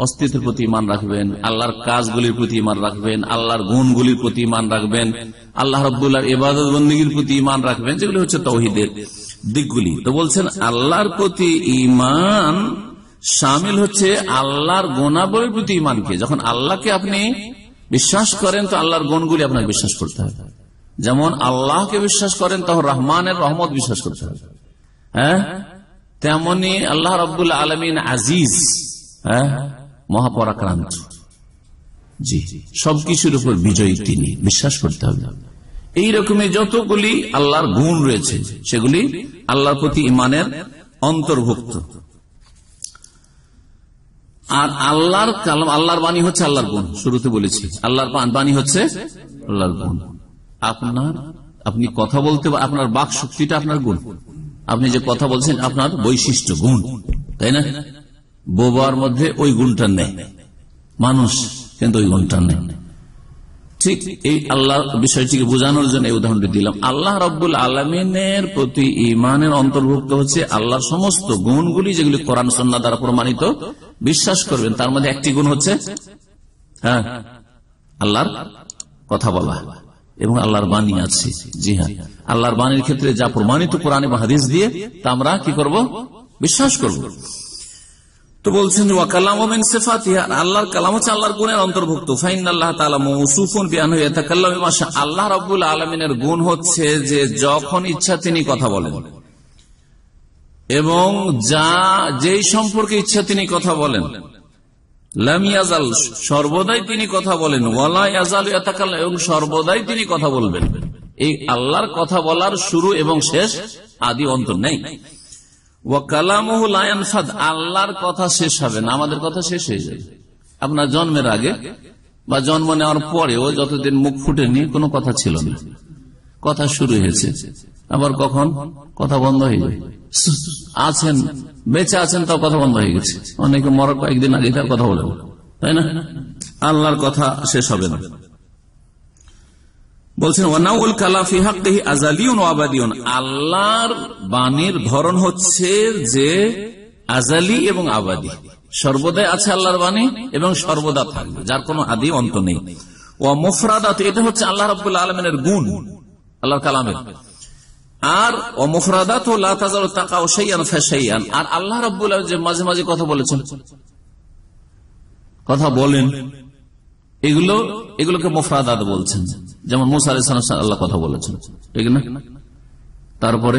অস্তিত্বের প্রতি ইমান রাখবেন আল্লাহর কাজগুলির প্রতি ইমান রাখবেন আল্লাহর গুণগুলির প্রতি ইমান রাখবেন আল্লাহ রবুল্লাহর ইবাদত বন্দীর প্রতি ইমান রাখবেন যেগুলি হচ্ছে তৌহিদের দিকগুলি তো বলছেন আল্লাহর প্রতি ইমান সামিল হচ্ছে আল্লাহর গোনাবলীর প্রতি ইমানকে যখন আল্লাহকে আপনি বিশ্বাস করেন তো আল্লাহর গুণগুলি আপনাকে বিশ্বাস করতে হবে যেমন আল্লাহকে বিশ্বাস করেন তখন রহমানের রহমত বিশ্বাস করতে হবে হ্যাঁ তেমনি আল্লাহ রবুল্লা আলমিন আজিজ হ্যাঁ মহাপরাক্রান্ত জি সবকিছুর উপর বিজয়ী তিনি বিশ্বাস করতে হবে এই রকমের যতগুলি আল্লাহর গুণ রয়েছে সেগুলি আল্লাহর প্রতি ইমানের অন্তর্ভুক্ত আর আল্লাহর আল্লাহর বাণী হচ্ছে আল্লাহর গুণ শুরুতে বলেছি আল্লাহর বাণী হচ্ছে আল্লাহর গুণ আপনার আপনি কথা বলতে আপনার বাক শক্তিটা আপনার গুণ আপনি যে কথা বলছেন আপনার বৈশিষ্ট্য গুণ তাই না বোবার মধ্যে ওই গুণটা নেই মানুষ কিন্তু ওই গুণটা নেই ঠিক এই আল্লাহ বিষয়টিকে বোঝানোর জন্য এই উদাহরণটি দিলাম আল্লাহ রব্বুল আলমিনের প্রতি ইমানের অন্তর্ভুক্ত হচ্ছে আল্লাহ সমস্ত গুণগুলি যেগুলি কোরআন সন্না দ্বারা প্রমাণিত বিশ্বাস করবেন তার মধ্যে একটি গুণ হচ্ছে হ্যাঁ আল্লাহর কথা বলা এবং আল্লাহর বাণী আছে জি হ্যাঁ আল্লাহর বাণীর ক্ষেত্রে যা প্রমাণিত কোরআনে বা হাদিস দিয়ে তা আমরা কি করব বিশ্বাস করব তো বলছেন ওয়াকালামিন সেফাতিয়া আল্লাহর কালাম হচ্ছে আল্লাহর গুণের অন্তর্ভুক্ত ফাইন আল্লাহ তালা মৌসুফুন বিয়ান হয়ে আল্লাহ রবুল আলমিনের গুণ হচ্ছে যে যখন ইচ্ছা তিনি কথা বলেন এবং যা যেই সম্পর্কে ইচ্ছা তিনি কথা বলেন লামিয়াজাল সর্বদাই তিনি কথা বলেন ওয়ালাইয়াজাল এবং সর্বদাই তিনি কথা বলবেন এই আল্লাহর কথা বলার শুরু এবং শেষ আদি অন্ত নেই আল্লাহর কথা শেষ হবে না আমাদের কথা শেষ হয়ে যাবে আপনার জন্মের আগে বা জন্ম নেওয়ার পরেও যতদিন মুখ ফুটেনি কোনো কথা ছিল না কথা শুরু হয়েছে আবার কখন কথা বন্ধ হয়ে যাবে আছেন বেঁচে আছেন তাও কথা বন্ধ হয়ে গেছে অনেকে মরার কয়েকদিন আগে তার কথা বলে তাই না আল্লাহর কথা শেষ হবে না বলছেন আল্লাহর বাণীর ধরন হচ্ছে যে আজালি এবং আবাদি সর্বদাই আছে আল্লাহর বাণী এবং সর্বদা থাকবে যার আদি অন্ত নেই ও এটা হচ্ছে আল্লাহ গুণ আল্লাহর কালামের আর অমুফরাদাত ও লাতাজার সেইয়ান আর আল্লাহ রাবুল্লাহ যে মাঝে মাঝে কথা বলেছেন কথা বলেন এগুলো এগুলোকে মুফরাদাত বলছেন যেমন মোসা আলাইসালাম আল্লাহ কথা বলেছেন ঠিক না তারপরে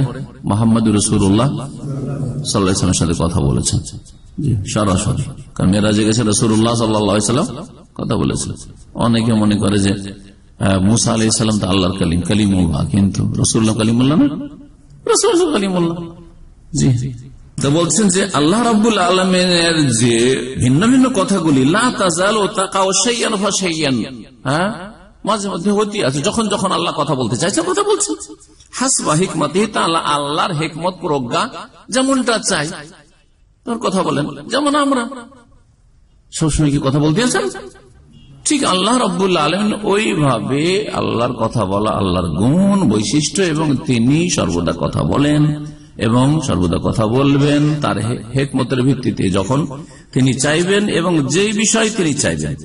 মোহাম্মদ রসুল্লাহ সাল্লাহামের সাথে কথা বলেছেন সরাসরি কারণ যে গেছে রসুল্লাহ সাল্লাহাম কথা বলেছেন অনেকে মনে করে যে মুসা আলি সাল্লাম তো আল্লাহর কালিম কালিমুল্লাহ কিন্তু রসুল্লাহ কালিমুল্লাহ না রসুল কালিমুল্লাহ জি তো বলছেন যে আল্লাহ রাবুল আলমের যে ভিন্ন ভিন্ন কথাগুলি ও হ্যাঁ মাঝে মধ্যে হতে আছে যখন যখন আল্লাহ কথা বলতে চাইছে কথা বলছে হাসবা হিকমত আল্লাহ আল্লাহর হেকমত প্রজ্ঞা যেমনটা চাই তোর কথা বলেন যেমন আমরা সবসময় কি কথা বলতে আছেন ঠিক আল্লাহ রবুল্লা আলম ওইভাবে আল্লাহর কথা বলা আল্লাহর গুণ বৈশিষ্ট্য এবং তিনি সর্বদা কথা বলেন এবং সর্বদা কথা বলবেন তার হেকমতের ভিত্তিতে যখন তিনি চাইবেন এবং যেই বিষয় তিনি চাইবেন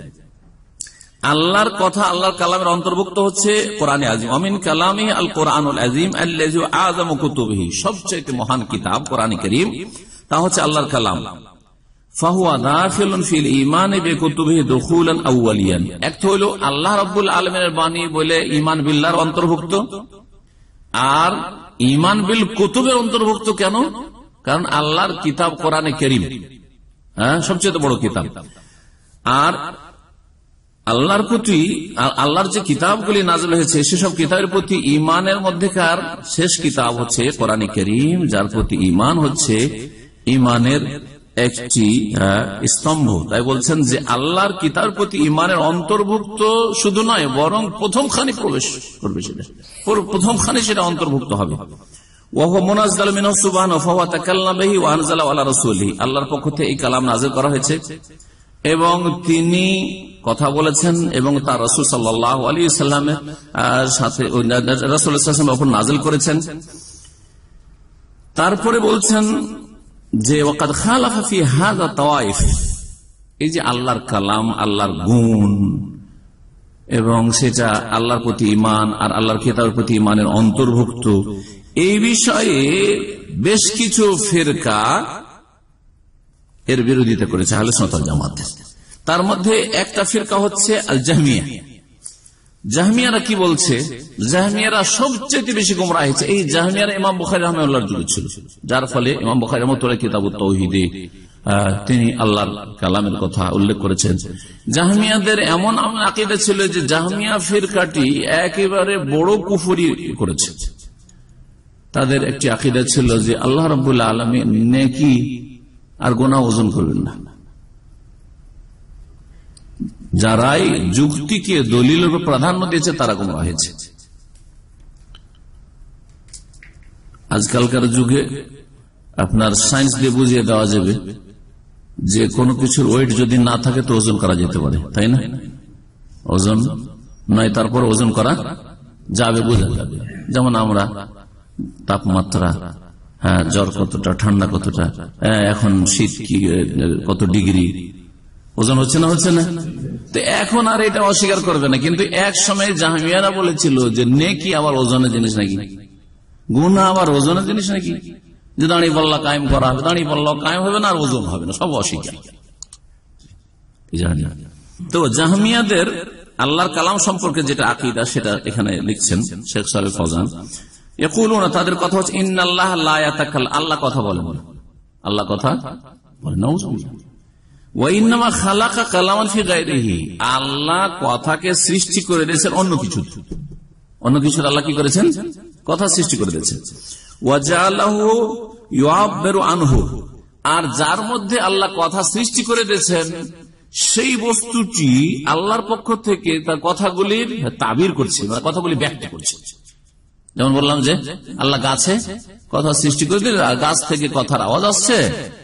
আল্লাহর কথা আল্লাহর কালামের অন্তর্ভুক্ত হচ্ছে কোরআনে আজিম অমিন কালামি আল কোরআন আজিম আজম কুতুবহি সবচেয়ে মহান কিতাব কোরআন করিম তা হচ্ছে আল্লাহর কালাম আল্লাহ আলমের বলে ইমান অন্তর্ভুক্ত আর ইমান বিল কুতুবের অন্তর্ভুক্ত কেন কারণ আল্লাহর কিতাব কেরিম হ্যাঁ সবচেয়ে বড় কিতাব আর আল্লাহর প্রতি আল্লাহর যে কিতাবগুলি নাজল হয়েছে সেসব কিতাবের প্রতি ইমানের মধ্যেকার শেষ কিতাব হচ্ছে কোরআন করিম যার প্রতি ইমান হচ্ছে ইমানের একটি স্তম্ভ তাই বলছেন যে আল্লাহর কিতাবের প্রতি ইমানের অন্তর্ভুক্ত শুধু নয় বরং প্রথম খানি প্রবেশ করবে সেটা প্রথম খানি সেটা অন্তর্ভুক্ত হবে আল্লাহর পক্ষ থেকে এই কালাম নাজের করা হয়েছে এবং তিনি কথা বলেছেন এবং তার রসুল সাল্লাহ আলী ইসলামের সাথে রসুল ইসলাম ওপর নাজিল করেছেন তারপরে বলছেন যে ওকাদ খালাফি হাজা তাওয়াইফ এই যে আল্লাহর কালাম আল্লাহর গুণ এবং সেটা আল্লাহর প্রতি ইমান আর আল্লাহর খেতাবের প্রতি ইমানের অন্তর্ভুক্ত এই বিষয়ে বেশ কিছু ফেরকা এর বিরোধিতা করেছে আলোচনা জামাতের তার মধ্যে একটা ফিরকা হচ্ছে আল জাহমিয়া জাহমিয়ারা কি বলছে জাহমিয়ারা সবচেয়ে বেশি গুমরা হয়েছে এই জাহমিয়ারা ইমাম বুখারি রহমার যুগে ছিল যার ফলে ইমাম বুখারি রহমতুল্লাহ কিতাব তৌহিদে তিনি আল্লাহর কালামের কথা উল্লেখ করেছেন জাহমিয়াদের এমন আকিদা ছিল যে জাহমিয়া ফিরকাটি একেবারে বড় কুফুরি করেছে তাদের একটি আকিদা ছিল যে আল্লাহ রবুল্লা আলমী নেকি আর গোনা ওজন করবেন না যারাই যুক্তিকে দলিল প্রাধান্য দিয়েছে তারা গুমরা হয়েছে আজকালকার যুগে আপনার সায়েন্স দিয়ে বুঝিয়ে দেওয়া যাবে যে কোনো কিছুর ওয়েট যদি না থাকে তো ওজন করা যেতে পারে তাই না ওজন নয় তারপর ওজন করা যাবে বোঝা যাবে যেমন আমরা তাপমাত্রা হ্যাঁ জ্বর কতটা ঠান্ডা কতটা হ্যাঁ, এখন শীত কি কত ডিগ্রি ওজন হচ্ছে না হচ্ছে না তো এখন আর এটা অস্বীকার করবে না কিন্তু এক সময় জাহামিয়ারা বলেছিল যে নেকি আবার ওজনের জিনিস নাকি গুণা আবার ওজনের জিনিস নাকি যে দাঁড়িয়ে পাল্লা কায়েম করা হবে দাঁড়িয়ে পাল্লা কায়েম হবে না আর ওজন হবে না সব অস্বীকার তো জাহামিয়াদের আল্লাহর কালাম সম্পর্কে যেটা আকিদা সেটা এখানে লিখছেন শেখ সাহেব ফজান না তাদের কথা হচ্ছে ইন্নআল্লাহ আল্লাহ কথা বলে আল্লাহ কথা বলে না ওয়াইনামা খালাকা কালামান ফি গায়রিহি আল্লাহ কথাকে সৃষ্টি করে দিয়েছেন অন্য কিছু অন্য কিছু আল্লাহ কি করেছেন কথা সৃষ্টি করে দিয়েছেন ওয়াজালাহু ইউআব্বিরু আনহু আর যার মধ্যে আল্লাহ কথা সৃষ্টি করে দিয়েছেন সেই বস্তুটি আল্লাহর পক্ষ থেকে তার কথাগুলির তাবির করছে মানে কথাগুলি ব্যাখ্যা করছে যেমন বললাম যে আল্লাহ গাছে কথা সৃষ্টি করে দিলেন গাছ থেকে কথার আওয়াজ আসছে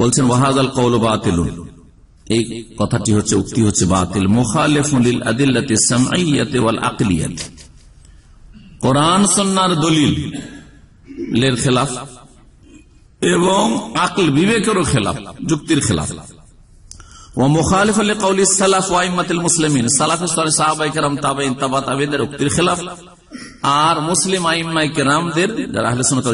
বলছেন ওয়াহাজাল কৌল বা এই কথাটি হচ্ছে উক্তি হচ্ছে বাতিল মোখালেফুল আদিল্লাতে সামাইয়াতে কোরআন সন্ন্যার দলিল লের খেলাফ এবং আকল বিবেকের খেলাফ যুক্তির খেলাফ ও মুখালিফ কৌলি সালাফ ওয়াইমাতিল মুসলিমিন সালাফ সাহাবাইকার তাবাইন তাবা তাবেদের উক্তির খেলাফ আর মুসলিম আইম্মাই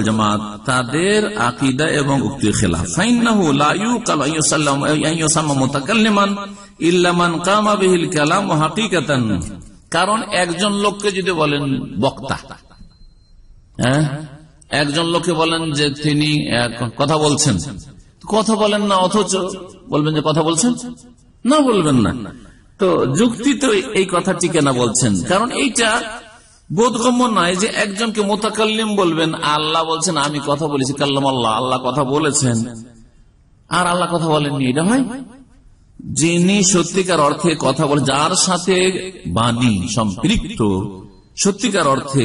জামাত তাদের আকিদা এবং উক্তির খেলাফ ফাইন্নাহু কারণ একজন লোককে যদি বলেন বক্তা হ্যাঁ একজন লোককে বলেন যে তিনি কথা বলছেন কথা বলেন না অথচ বলবেন যে কথা বলছেন না বলবেন না তো যুক্তি তো এই কথাটি কেনা বলছেন কারণ এইটা বোধগম্য নয় যে একজনকে মোতাকাল্লিম বলবেন আল্লাহ বলছেন আমি কথা বলেছি কাল্লাম আল্লাহ আল্লাহ কথা বলেছেন আর আল্লাহ কথা বলেননি এটা হয় যিনি সত্যিকার অর্থে কথা বলে যার সাথে বাণী সম্পৃক্ত সত্যিকার অর্থে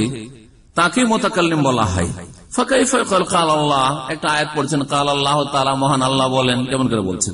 তাকে মোতাকাল্লিম বলা হয় ফাঁকাই ফাঁকাল কাল আল্লাহ একটা আয়াত পড়ছেন কাল আল্লাহ তালা মহান আল্লাহ বলেন কেমন করে বলছেন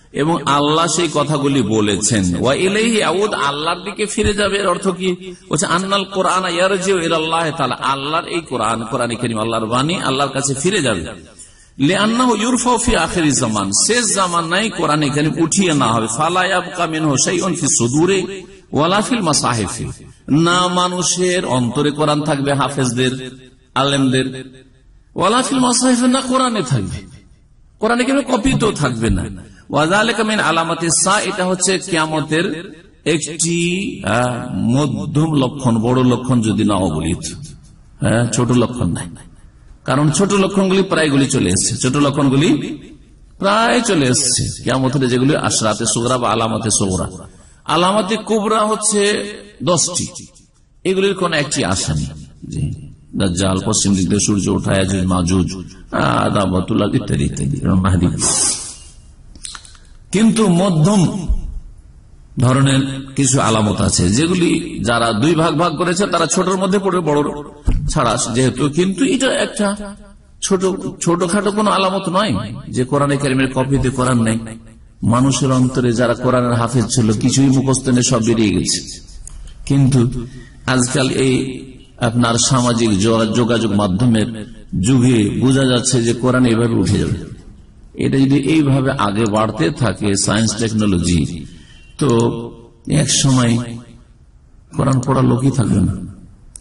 এবং আল্লাহ সেই কথাগুলি বলেছেন ওয়া আল্লাহর দিকে ফিরে যাবে এর অর্থ কি বলছে আন্নাল কোরআন আল্লাহ আল্লাহর এই কোরআন কোরআন করিম আল্লাহর বাণী আল্লাহর কাছে ফিরে যাবে জামান শেষ জামানায় কোরআন এখানে উঠিয়ে কামিন সুদূরে ওয়ালাফিল মাসাহেফি না মানুষের অন্তরে কোরআন থাকবে হাফেজদের আলেমদের ওয়ালাফিল মাসাহেফ না কোরআনে থাকবে কোরআনে কেন কপি তো থাকবে না ওয়াজালেকামিন সা এটা হচ্ছে কিয়ামতের একটি মধ্যম লক্ষণ বড় লক্ষণ যদি না অবলিত হ্যাঁ, ছোট লক্ষণ নাই কারণ ছোট লক্ষণগুলি প্রায়গুলি চলে এসছে ছোট লক্ষণগুলি প্রায় চলে এসছে কেমতের যেগুলি আশরাতে সোগরা বা আলামতে সোগরা আলামতে কুবরা হচ্ছে দশটি এগুলির কোন একটি আসানি জাল পশ্চিম দিক দিয়ে সূর্য ওঠায় মাজুজ আদাবতুল্লাহ ইত্যাদি ইত্যাদি কিন্তু মধ্যম ধরনের কিছু আলামত আছে যেগুলি যারা দুই ভাগ ভাগ করেছে তারা ছোটর মধ্যে পড়ে বড় ছাড়া যেহেতু কিন্তু এটা একটা ছোট ছোটখাটো কোনো আলামত নয় যে কোরআনে কেরিমের কপিতে কোরআন নেই মানুষের অন্তরে যারা কোরআনের হাফেজ ছিল কিছুই মুখস্থ নেই সব বেরিয়ে গেছে কিন্তু আজকাল এই আপনার সামাজিক যোগাযোগ মাধ্যমের যুগে বোঝা যাচ্ছে যে কোরআন এভাবে উঠে যাবে এটা যদি এইভাবে আগে বাড়তে থাকে সায়েন্স টেকনোলজি তো এক সময় কোরআন পড়া লোকই থাকবে না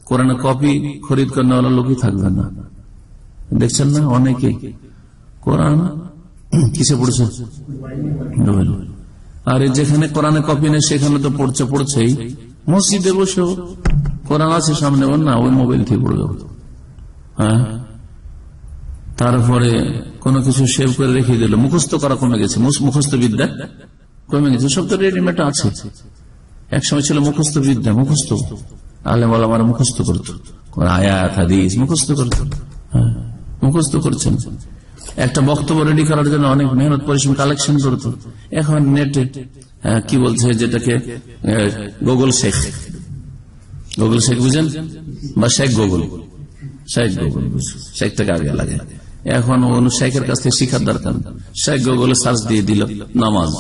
কোরআনের কপি খরিদ করে নেওয়ার লোকই থাকবে না দেখছেন না অনেকে কোরআন কিসে পড়ছে আর যেখানে কোরআনে কপি নেই সেখানে তো পড়ছে পড়ছেই মসজিদে বসেও কোরআন আছে সামনে না ওই মোবাইল থেকে পড়বে হ্যাঁ তারপরে কোনো কিছু সেভ করে রেখে দিল মুখস্থ করা কমে গেছে মুখস্থ বিদ্যা কমে গেছে সব তো রেডিমেড আছে একসময় ছিল মুখস্থ বিদ্যা মুখস্থ আলমার মুখস্থ করত আয়াত হাদিস মুখস্থ করত হ্যাঁ। মুখস্থ করছেন একটা বক্তব্য রেডি করার জন্য অনেক মেহনত পরিশ্রম কালেকশন করত এখন নেটে হ্যাঁ, কি বলছে যেটাকে গুগল শেখ গুগল শেখ বুঝেন বা শেখ গুগল শেখ গুগল শেখটাকে আগে লাগে এখন অনু শেখের কাছ থেকে শিখার দরকার শেখ গুগলে সার্চ দিয়ে দিল নামাজ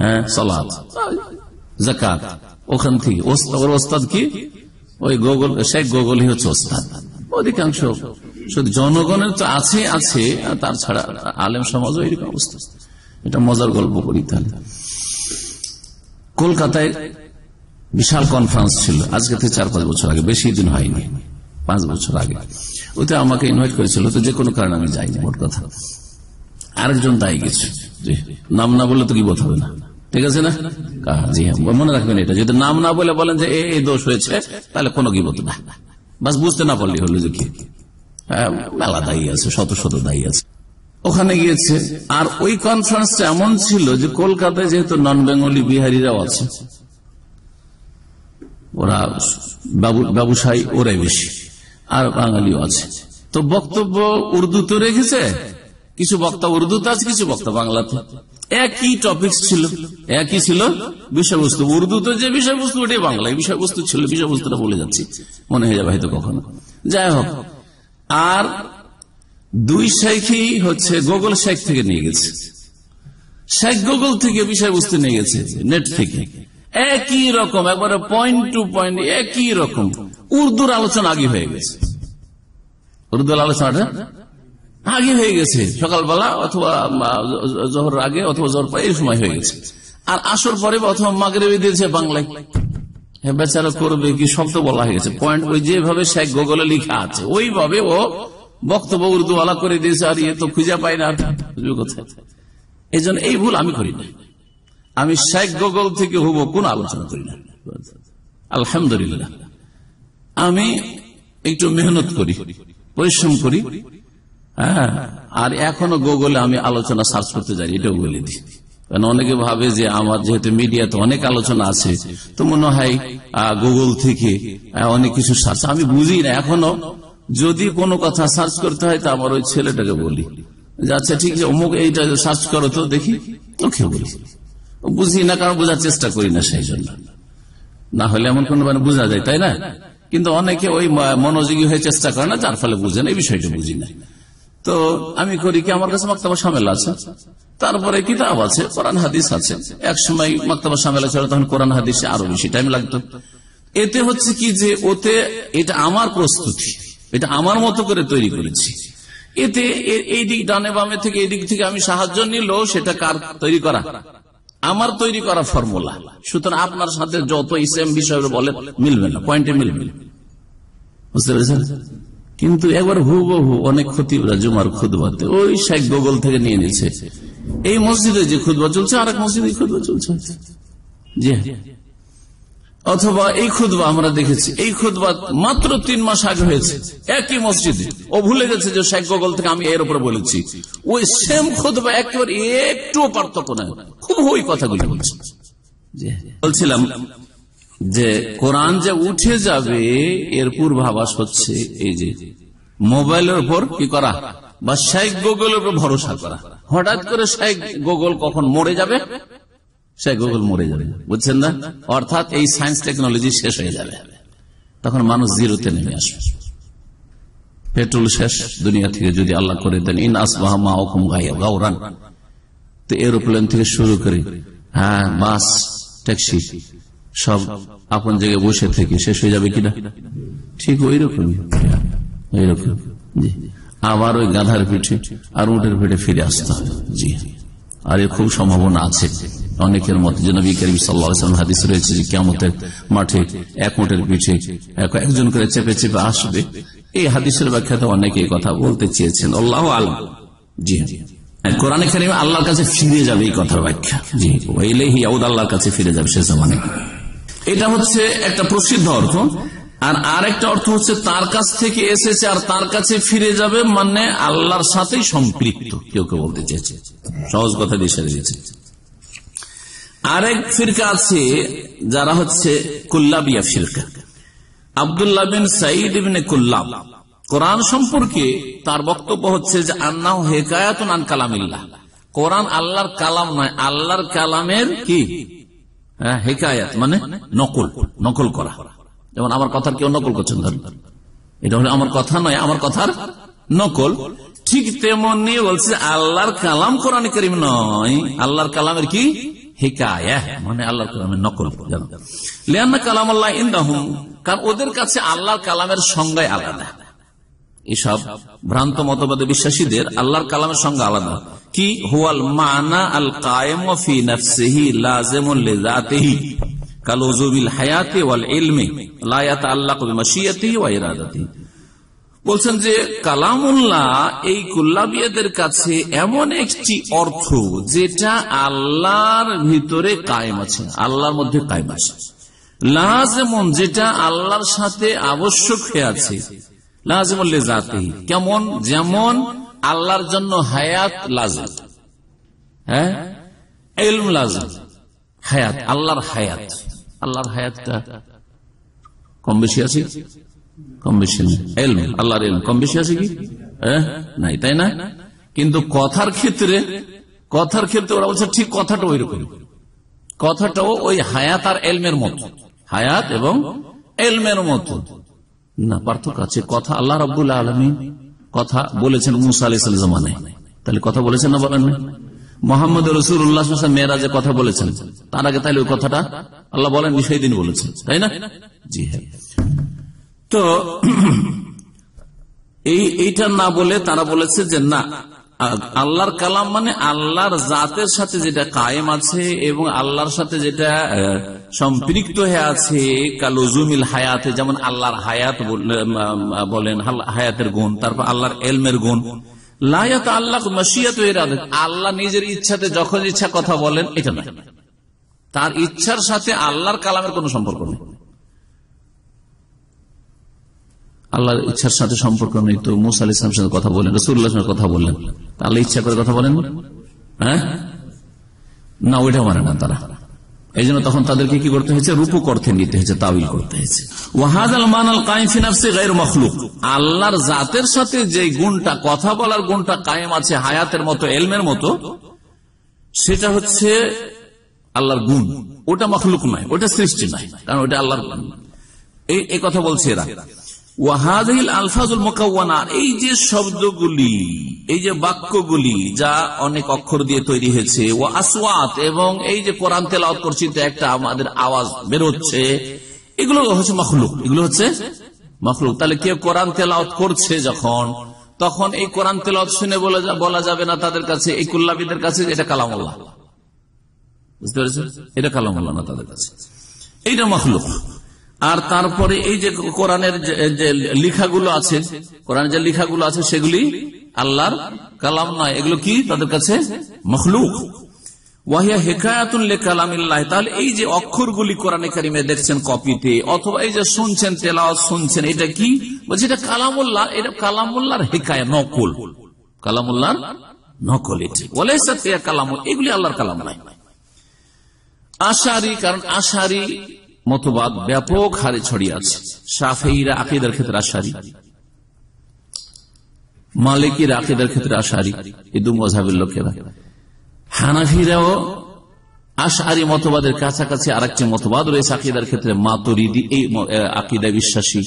হ্যাঁ সলাদ জাকাত ওখান থেকে ওর ওস্তাদ কি ওই গুগল শেখ গুগল হচ্ছে ওস্তাদ অধিকাংশ শুধু জনগণের তো আছে আছে তার ছাড়া আলেম সমাজও এরকম অবস্থা এটা মজার গল্প করি তাহলে কলকাতায় বিশাল কনফারেন্স ছিল আজকে থেকে চার পাঁচ বছর আগে বেশি দিন হয়নি পাঁচ বছর আগে ওটা আমাকে ইনভাইট করেছিল তো যে কোনো কারণে আমি যাইনি মোট কথা আরেকজন দায়ী গেছে নাম না বললে তো কি বোধ হবে না ঠিক আছে না জি হ্যাঁ মনে রাখবেন এটা যদি নাম না বলে বলেন যে এই দোষ হয়েছে তাহলে কোনো কি বোধ না বাস বুঝতে না পারলে হলো যে কি মেলা হ্যাঁ, দায়ী আছে শত শত দায়ী আছে ওখানে গিয়েছে আর ওই কনফারেন্সটা এমন ছিল যে কলকাতায় যেহেতু নন বেঙ্গলি বিহারিরাও আছে ওরা ব্যবসায়ী ওরাই বেশি আর বাঙালিও আছে তো বক্তব্য উর্দুতে রেখেছে কিছু বক্তা উর্দুতে আছে কিছু বক্তা বাংলাতে একই টপিক ছিল একই ছিল বিষয়বস্তু উর্দুতে যে বিষয়বস্তু ওটাই বাংলা বিষয়বস্তু ছিল বিষয়বস্তুটা বলে যাচ্ছি মনে হয়ে যাবে হয়তো কখনো যাই হোক আর দুই শেখই হচ্ছে গুগল শেখ থেকে নিয়ে গেছে শেখ গুগল থেকে বিষয়বস্তু নিয়ে গেছে নেট থেকে একই রকম একবারে পয়েন্ট টু পয়েন্ট একই রকম উর্দুর আলোচনা আগে হয়ে গেছে উর্দুর আলোচনাটা আগে হয়ে গেছে সকালবেলা অথবা জহর আগে অথবা জহর পরে এই সময় হয়ে গেছে আর আসর পরে অথবা মাগরে দিয়েছে বাংলায় হ্যাঁ বেচারা করবে কি শব্দ বলা হয়ে গেছে পয়েন্ট ওই যেভাবে শেখ গোগলে লিখা আছে ওইভাবে ও বক্তব্য উর্দুওয়ালা করে দিয়েছে আর ইয়ে তো খুঁজে পাই না কোথায় এই জন্য এই ভুল আমি করি না আমি শেখ গোগল থেকে হুব কোন আলোচনা করি না আলহামদুলিল্লাহ আমি একটু মেহনত করি পরিশ্রম করি হ্যাঁ আর এখনো গুগলে আমি আলোচনা সার্চ করতে যাই এটাও বলে দিই কারণ অনেকে ভাবে যে আমার যেহেতু মিডিয়াতে অনেক আলোচনা আছে তো মনে হয় গুগল থেকে অনেক কিছু সার্চ আমি বুঝি না এখনো যদি কোনো কথা সার্চ করতে হয় তা আমার ওই ছেলেটাকে বলি আচ্ছা ঠিক আছে অমুক এইটা সার্চ করো তো দেখি তোকে বলি বুঝি না কারণ বোঝার চেষ্টা করি না সেই জন্য না হলে এমন কোনো মানে বোঝা যায় তাই না কিন্তু অনেকে ওই মনোযোগী হয়ে চেষ্টা করে না যার ফলে বুঝে না এই বিষয়টা বুঝি না তো আমি করি কি আমার কাছে মাক্তাবা সামেলা আছে তারপরে কিতাব আছে কোরআন হাদিস আছে এক সময় মাক্তাবা সামেলা ছিল তখন কোরআন হাদিসে আরো বেশি টাইম লাগতো এতে হচ্ছে কি যে ওতে এটা আমার প্রস্তুতি এটা আমার মতো করে তৈরি করেছি এতে এই দিক ডানে বামে থেকে এদিক থেকে আমি সাহায্য নিলেও সেটা কার তৈরি করা আমার তৈরি করা ফর্মুলা সুতরাং আপনার সাথে যত ইসলাম বিষয় বলে মিলবে না পয়েন্টে মিলবে বুঝতে পেরেছেন কিন্তু একবার হু বহু অনেক ক্ষতি জুমার খুদবাতে ওই শেখ গুগল থেকে নিয়ে নিয়েছে এই মসজিদে যে খুদবা চলছে আর এক মসজিদে খুদবা চলছে জি হ্যাঁ। অথবা এই খুদবা আমরা দেখেছি এই খুদবা মাত্র তিন মাস আগে হয়েছে একই মসজিদে ও ভুলে গেছে যে শেখ গগল থেকে আমি এর উপরে বলেছি ওই সেম খুদবা একেবারে একটু পার্থক্য নাই খুব ওই কথাগুলি বলছি বলছিলাম যে কোরআন যে উঠে যাবে এর পূর্বাভাস হচ্ছে এই যে মোবাইলের উপর কি করা বা শেখ গোগলের উপর ভরসা করা হঠাৎ করে শেখ গোগল কখন মরে যাবে সে গুগল মরে যাবে বুঝছেন না অর্থাৎ এই সায়েন্স টেকনোলজি শেষ হয়ে যাবে তখন মানুষ জিরোতে নেমে আসবে পেট্রোল শেষ দুনিয়া থেকে যদি আল্লাহ করে দেন ইন আসবাহ এরোপ্লেন থেকে শুরু করে হ্যাঁ বাস ট্যাক্সি সব আপন জায়গায় বসে থেকে শেষ হয়ে যাবে কিনা ঠিক ওই রকম আবার ওই গাধার পিঠে আর উঠের পিঠে ফিরে আসতে হবে জি আর এ খুব সম্ভাবনা আছে অনেকের মধ্যে যেন নবী বিশাল হাদিস রয়েছে যে কেমতের মাঠে এক মোটের পিঠে একজন করে চেপে চেপে আসবে এই হাদিসের ব্যাখ্যাতে অনেকে কথা বলতে চেয়েছেন আল্লাহ আলম জি হ্যাঁ, হ্যাঁ কোরআনে খেরিমে আল্লাহর কাছে ফিরে যাবে এই কথার ব্যাখ্যা জি হ্যাঁ। আউদ আল্লাহর কাছে ফিরে যাবে সে জামানে এটা হচ্ছে একটা প্রসিদ্ধ অর্থ আর আরেকটা অর্থ হচ্ছে তার কাছ থেকে এসেছে আর তার কাছে ফিরে যাবে মানে আল্লাহর সাথেই সম্পৃক্ত কেউ কেউ বলতে চেয়েছে সহজ কথা দিয়ে সেরে দিয়েছে আরেক ফিরকা আছে যারা হচ্ছে কুল্লাবিয়া ফিরকা আবদুল্লাহ বিন সাইদ বিন কুল্লাব কোরআন সম্পর্কে তার বক্তব্য হচ্ছে যে আন্না হেকায়ত আন কালামিল্লাহ কোরআন আল্লাহর কালাম নয় আল্লাহর কালামের কি হ্যাঁ, হেকায়াত মানে নকল নকল করা যেমন আমার কথার কেউ নকল করছেন ধরেন এটা হলো আমার কথা নয় আমার কথার নকল ঠিক তেমনি বলছে আল্লাহর কালাম কোরআন করিম নয় আল্লাহর কালামের কি মানে আল্লাহ ওদের কাছে কালামের আলাদা এসব ভ্রান্ত মতবাদে বিশ্বাসীদের আল্লাহর কালামের সঙ্গে আলাদা কি মানা আল কায়েম কালোজুবিল হায়াতে ওয়াল এলমে লায়াত আল্লাহ কবি মাসিয়াতি ওয়া ইরাদাতি বলছেন যে কালামুল্লাহ এই কুল্লাবিয়াদের কাছে এমন একটি অর্থ যেটা আল্লাহর ভিতরে কায়েম আছে আল্লাহর মধ্যে কায়েম আছে লাজেমন যেটা আল্লাহর সাথে আবশ্যক হয়ে আছে লাজেমন লেজাতেই কেমন যেমন আল্লাহর জন্য হায়াত লাজম হ্যাঁ এলম লাজম হায়াত আল্লাহর হায়াত আল্লাহর হায়াতটা কম বেশি আছে কম বেশি এলম আল্লাহর এলম কম বেশি আছে কি নাই তাই না কিন্তু কথার ক্ষেত্রে কথার ক্ষেত্রে ওরা বলছে ঠিক কথাটা ওই রকম কথাটাও ওই হায়াত আর এলমের মত হায়াত এবং এলমের মত না পার্থক্য আছে কথা আল্লাহ রবুল্লা আলমী কথা বলেছেন মুসা আলাইসাল তাহলে কথা বলেছেন না বলেন না মোহাম্মদ রসুল উল্লাহ যে কথা বলেছেন তার আগে তাহলে ওই কথাটা আল্লাহ বলেন সেই দিন বলেছেন তাই না জি হ্যাঁ তো এই এইটা না বলে তারা বলেছে যে না আল্লাহর কালাম মানে আল্লাহর জাতের সাথে যেটা কায়েম আছে এবং আল্লাহর সাথে যেটা সম্পৃক্ত হয়ে আছে কালুজুমিল হায়াতে যেমন আল্লাহর হায়াত বলেন হায়াতের গুণ তারপর আল্লাহর এলমের গুণ লায়াত আল্লাহ মাসিয়াত আল্লাহ নিজের ইচ্ছাতে যখন ইচ্ছা কথা বলেন এটা না তার ইচ্ছার সাথে আল্লাহর কালামের কোনো সম্পর্ক নেই আল্লাহর ইচ্ছার সাথে সম্পর্ক নেই তো মুসা ইসলাম সাথে কথা বলেন রসুল্লাহ কথা বললেন আল্লাহ ইচ্ছা করে কথা বলেন হ্যাঁ না ওইটা মানে না তারা এই জন্য তখন তাদেরকে কি করতে হয়েছে রূপক অর্থে নিতে হয়েছে তাবিল করতে হয়েছে ওয়াহাজ আল মান আল কায়েমফিনাফসে গায়ের মখলুক আল্লাহর জাতের সাথে যে গুণটা কথা বলার গুণটা কায়েম আছে হায়াতের মতো এলমের মতো সেটা হচ্ছে আল্লাহর গুণ ওটা মখলুক নয় ওটা সৃষ্টি নয় কারণ ওটা আল্লাহর এই কথা বলছে এরা ওয়াহাদিল আলফাজুল এই যে শব্দগুলি এই যে বাক্যগুলি যা অনেক অক্ষর দিয়ে তৈরি হয়েছে এবং এই যে কোরআন তেলাওয়াত করছি একটা আমাদের আওয়াজ বেরোচ্ছে এগুলো হচ্ছে এগুলো হচ্ছে তাহলে কেউ কোরআন করছে যখন তখন এই কোরআন তেলাওয়াত শুনে বলা যাবে না তাদের কাছে এই কুল্লাবিদের কাছে এটা কালামল্লা বুঝতে পেরেছেন এটা কালামল্লা না তাদের কাছে এইটা মখলুক আর তারপরে এই যে কোরআনের যে লিখাগুলো আছে কোরআন যে লিখাগুলো আছে সেগুলি আল্লাহর কালাম নয় এগুলো কি তাদের কাছে মখলুক কালামিল্লাহ এই যে অক্ষরগুলি কারিমে দেখছেন কপিতে অথবা এই যে শুনছেন শুনছেন এটা কি বলছে এটা কালামুল্লাহ এটা নকল এগুলি কালাম নাই আশারি কারণ আশারি মতবাদ ব্যাপক হারে ছড়িয়ে আছে সাফেইরা আকিদার ক্ষেত্রে আশারি মালিকের আকিদার ক্ষেত্রে আশারি এই দু মজাবের লোকেরা হানাফিরাও আশারি মতবাদের কাছাকাছি আর একটি মতবাদ রয়েছে আকিদার ক্ষেত্রে মাতুরিদি এই আকিদা বিশ্বাসী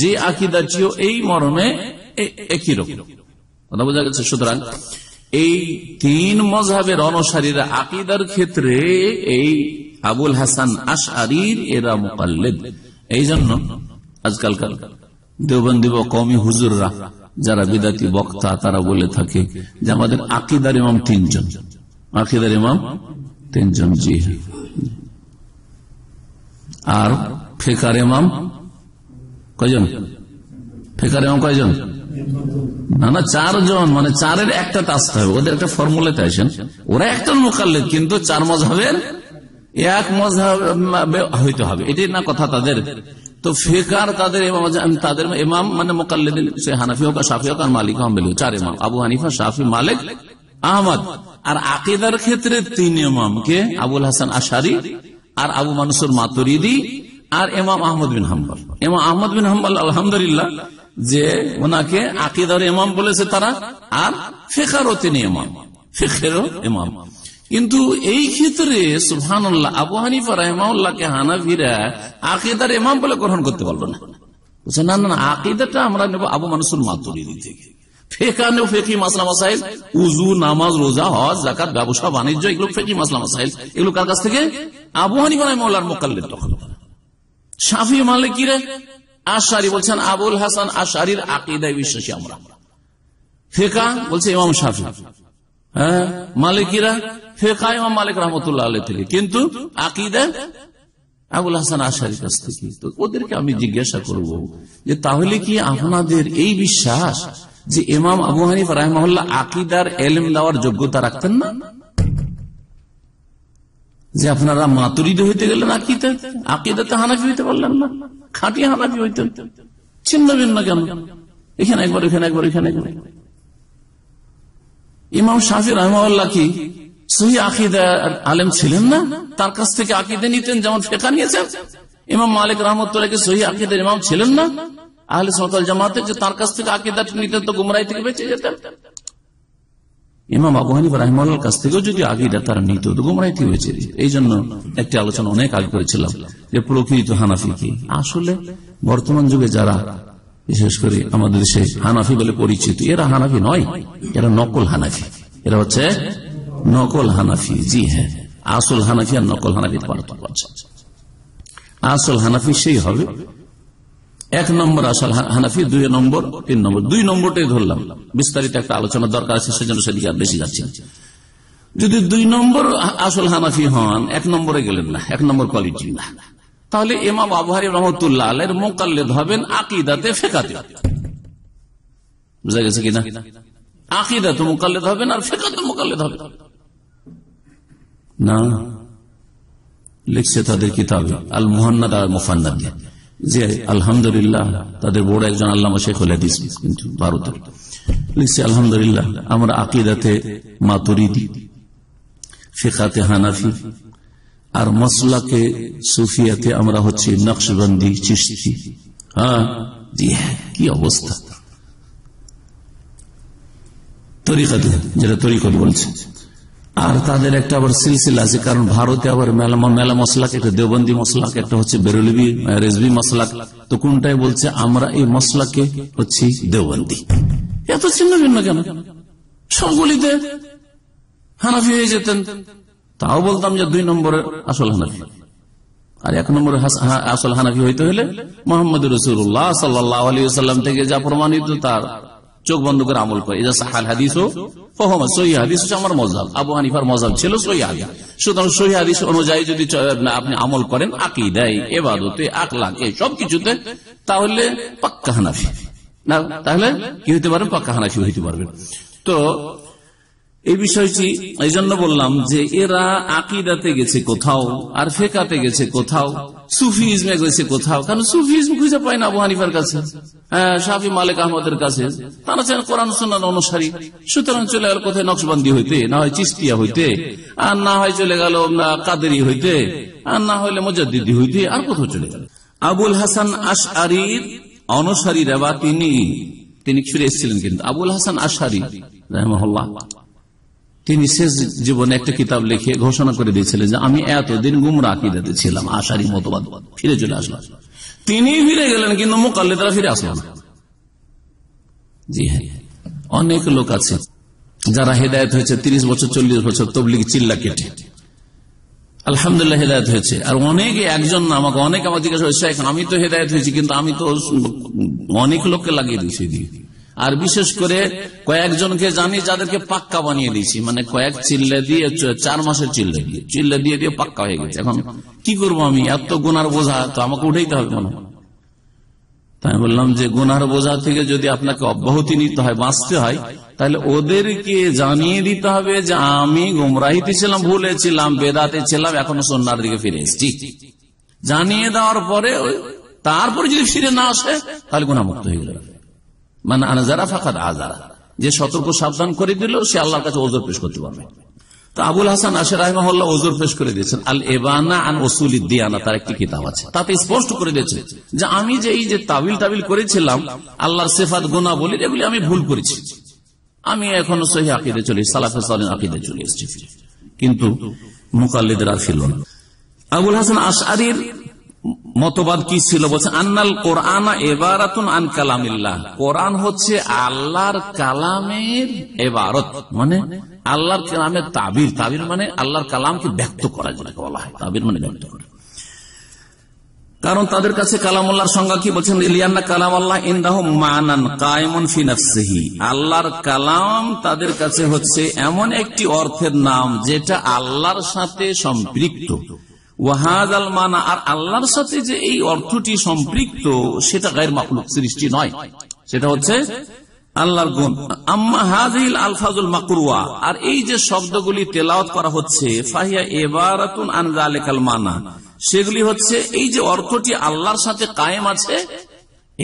যে আকিদাটিও এই মর্মে একই রকম কথা বোঝা গেছে সুতরাং এই তিন মজাবের অনুসারীরা আকিদার ক্ষেত্রে এই আবুল হাসান আরির এরা মোকাল্লেদ এই জন্য আজকালকার দেবন্দিব কমি হুজুররা যারা বিদাতি বক্তা তারা বলে থাকে যে আমাদের আকিদার ইমাম তিনজন আকিদার ইমাম তিনজন জি আর ফেকার ইমাম কয়জন ফেকার ইমাম কয়জন না না চারজন মানে চারের একটা আসতে হবে ওদের একটা ফর্মুলাতে আসেন ওরা একটা মোকাল্লেদ কিন্তু চার মজাবের এক মজাবে হইতে হবে এটি না কথা তাদের তো ফেকার তাদের তাদের ইমাম মানে মোকাল্লিদিন সে হানাফি হোক সাফি হোক আর মালিক আহমেদ চার ইমাম আবু হানিফা সাফি মালিক আহমদ আর আকিদার ক্ষেত্রে তিন ইমামকে আবুল হাসান আশারি আর আবু মানুষের মাতুরিদি আর এমাম আহমদ বিন হাম্বাল এমাম আহমদ বিন হাম্বাল আলহামদুলিল্লাহ যে ওনাকে আকিদার ইমাম বলেছে তারা আর ফেকারও তিনি ইমাম ফেকেরও ইমাম কিন্তু এই ক্ষেত্রে সুহানুল্লাহ আবু হানিফা রহমাউল্লাহকে হানাভিরা আকিদার এমাম বলে গ্রহণ করতে পারলো না না না আকিদাটা আমরা নেব আবু মানুষের থেকে বলছেন আবুল হাসান আশারির আকিদায় বিশ্বাসী আমরা ফেকা বলছে ইমাম সাফি হ্যাঁ মালিকিরা ফেকা ইমাম মালিক রহমতুল্লাহ আলী থেকে কিন্তু আকিদা আবুল হাসান আশারের কাছ থেকে ওদেরকে আমি জিজ্ঞাসা করব যে তাহলে কি আপনাদের এই বিশ্বাস যে ইমাম আবু হানিফ রাহমাল্লাহ আকিদার এলম দেওয়ার যোগ্যতা রাখতেন না যে আপনারা মাতুরিদ হইতে গেলেন আকিদা আকিদাতে হানাফি হইতে পারলেন না খাঁটি হানাফি হইতেন ছিন্ন ভিন্ন কেন এখানে একবার এখানে একবার এখানে একবার ইমাম শাহির রহমাল্লাহ কি সহি আকিদার আলেম ছিলেন না তার কাছ থেকে আকিদে নিতেন যেমন ফেকা নিয়েছেন ইমাম মালিক রহমতুল্লাহকে সহি আকিদের ইমাম ছিলেন না আহলে সমাতাল জামাতে যে তার কাছ থেকে আকিদা নিতেন তো গুমরাই থেকে বেঁচে যেতেন ইমাম কাছ থেকেও যদি তারা নিত গুমরাই থেকে বেঁচে এই জন্য একটি আলোচনা অনেক আগে করেছিলাম যে প্রকৃত হানাফি কি আসলে বর্তমান যুগে যারা বিশেষ করে আমাদের দেশে হানাফি বলে পরিচিত এরা হানাফি নয় এরা নকল হানাফি এরা হচ্ছে নকল হানাফি জি হ্যাঁ আসল হানাফি আর নকল হানাফির পার্থক্য আছে আসল হানাফি সেই হবে এক নম্বর আসল হানাফি দুই নম্বর তিন নম্বর দুই নম্বরটাই ধরলাম বিস্তারিত একটা আলোচনা দরকার আছে সেজন্য সেদিকে আর বেশি যাচ্ছি যদি দুই নম্বর আসল হানাফি হন এক নম্বরে গেলেন না এক নম্বর কোয়ালিটি না তাহলে এমাম আবহারি রহমতুল্লাহ আলের মোকাল্লে ধরবেন আকিদাতে ফেকাতে বুঝা গেছে কিনা আকিদাতে মোকাল্লে হবেন আর ফেকাতে মোকাল্লে ধরবেন না লিখছে তাদের কিতাবে আল মোহান্নাদ আর মোফান্নাদ যে আলহামদুলিল্লাহ তাদের বড় একজন আল্লাহ শেখ হলে দিস কিন্তু ভারতের লিখছে আলহামদুলিল্লাহ আমরা আকিদাতে মাতুরি দি ফেকাতে হানাফি আর মসলাকে সুফিয়াতে আমরা হচ্ছে নকশবন্দি চিস্তি হ্যাঁ হ্যাঁ কি অবস্থা তরিকাতে যেটা তরিকত বলছে আর তাদের একটা আবার সিলসিলা আছে কারণ ভারতে আবার মেলা মশলাক একটা দেবন্দী মশলাক একটা হচ্ছে বেরলবি রেজবি মশলা তো কোনটাই বলছে আমরা এই মশলাকে হচ্ছি দেবন্দী এত ছিন্ন ভিন্ন কেন সবগুলিতে হানাফি হয়ে যেতেন তাও বলতাম যে দুই নম্বরে আসল হানাফি আর এক নম্বরে আসল হানাফি হইতে হলে মোহাম্মদ রসুল্লাহ সাল্লাহ আলী সাল্লাম থেকে যা প্রমাণিত তার চোখ বন্ধ করে আমল করে এজা সাহাল আমার মজাব আবু হানিফার মজাব ছিল সহি হাদিস সুতরাং সহি হাদিস অনুযায়ী যদি আপনি আমল করেন আঁকি দেয় এবাদতে আকলা এই সবকিছুতে তাহলে পাক্কা হানাফি না তাহলে কি হইতে পারেন পাক্কা হানাফি হইতে পারবেন তো এই বিষয়টি এই জন্য বললাম যে এরা আকিদাতে গেছে কোথাও আর ফেকাতে গেছে কোথাও সুফিজমে গেছে কোথাও কারণ সুফিজম খুঁজে পায় না আবু হানিফার কাছে হ্যাঁ, শাহি মালিক আহমদের কাছে তারা ছিলেন কোরআন সোনার অনুসারী সুতরাং চলে গেল কোথায় নকশবন্দি হইতে না হয় চিস্তিয়া হইতে আর না হয় চলে গেল কাদেরি হইতে আর না হইলে মজাদিদি হইতে আর কোথাও চলে গেল আবুল হাসান আশ আরির অনুসারীরা রেবা তিনি তিনি ফিরে এসেছিলেন কিন্তু আবুল হাসান আশারি রহমহল্লা তিনি শেষ জীবনে একটা কিতাব লিখে ঘোষণা করে দিয়েছিলেন যে আমি এতদিন গুমরা আকিদাতে ছিলাম আশারি মতবাদ ফিরে চলে আসলাম তিনি ফিরে গেলেন কিন্তু তারা ফিরে আসলাম জি হ্যাঁ অনেক লোক আছে যারা হেদায়ত হয়েছে ৩০ বছর চল্লিশ বছর তবলিগ চিল্লা কেটে আলহামদুল্লাহ হেদায়ত হয়েছে আর অনেকে একজন আমাকে অনেক আমার জিজ্ঞাসা আমি তো হেদায়ত হয়েছি কিন্তু আমি তো অনেক লোককে লাগিয়ে দিয়েছি আর বিশেষ করে কয়েকজনকে জানি যাদেরকে পাক্কা বানিয়ে দিয়েছি মানে কয়েক চিল্লে দিয়ে চার মাসের চিল্লে দিয়ে চিল্লে দিয়ে দিয়ে পাক্কা হয়ে গেছে এখন কি করব আমি এত গুনার বোঝা তো আমাকে উঠেইতে হবে মনে তাই বললাম যে গুনার বোঝা থেকে যদি আপনাকে অব্যাহতি নিতে হয় বাঁচতে হয় তাহলে ওদেরকে জানিয়ে দিতে হবে যে আমি গুমরাহিতে ছিলাম ভুলেছিলাম বেদাতে ছিলাম এখনো সন্ন্যার দিকে ফিরে এসছি জানিয়ে দেওয়ার পরে তারপরে যদি ফিরে না আসে তাহলে গুণামুক্ত হয়ে যাবে মানে আনাজারা ফাঁকার আজারা যে সতর্ক সাবধান করে দিল সে আল্লাহর কাছে ওজোর পেশ করতে পারবে তো আবুল হাসান আশের রহমাল্লাহ ওজোর পেশ করে দিয়েছেন আল এবানা আন ওসুল দিয়ানা তার একটি কিতাব আছে তাতে স্পষ্ট করে দিয়েছে যে আমি যে এই যে তাবিল তাবিল করেছিলাম আল্লাহর সেফাত গোনা বলি এগুলি আমি ভুল করেছি আমি এখনো সহি আকিদে চলে সালাফে সালিন আকিদে চলে এসেছি কিন্তু মুকাল্লিদের আর ফিরল না আবুল হাসান আশারির মতবাদ কি ছিল বলছে আন্নাল কোরআন এবারাতুন আন কালামিল্লাহ কোরআন হচ্ছে আল্লাহর কালামের এবারত মানে আল্লাহর কালামের তাবির তাবির মানে আল্লাহর কালামকে ব্যক্ত করা যেটাকে বলা হয় তাবির মানে ব্যক্ত করা কারণ তাদের কাছে কালাম আল্লাহর সংজ্ঞা কি বলছেন ইলিয়ান্না কালাম আল্লাহ ইন্দাহ মানান কায়মন ফিনাফসিহি আল্লাহর কালাম তাদের কাছে হচ্ছে এমন একটি অর্থের নাম যেটা আল্লাহর সাথে সম্পৃক্ত ওয়াহাজ মানা আর আল্লাহর সাথে যে এই অর্থটি সম্পৃক্ত সেটা গায়ের মাকলুক সৃষ্টি নয় সেটা হচ্ছে আল্লাহর গুণ আম্মা হাজিল আলফাজুল আর এই যে শব্দগুলি করা হচ্ছে ফাহিয়া এবারাতুন আনজা আলেকাল মানা সেগুলি হচ্ছে এই যে অর্থটি আল্লাহর সাথে কায়েম আছে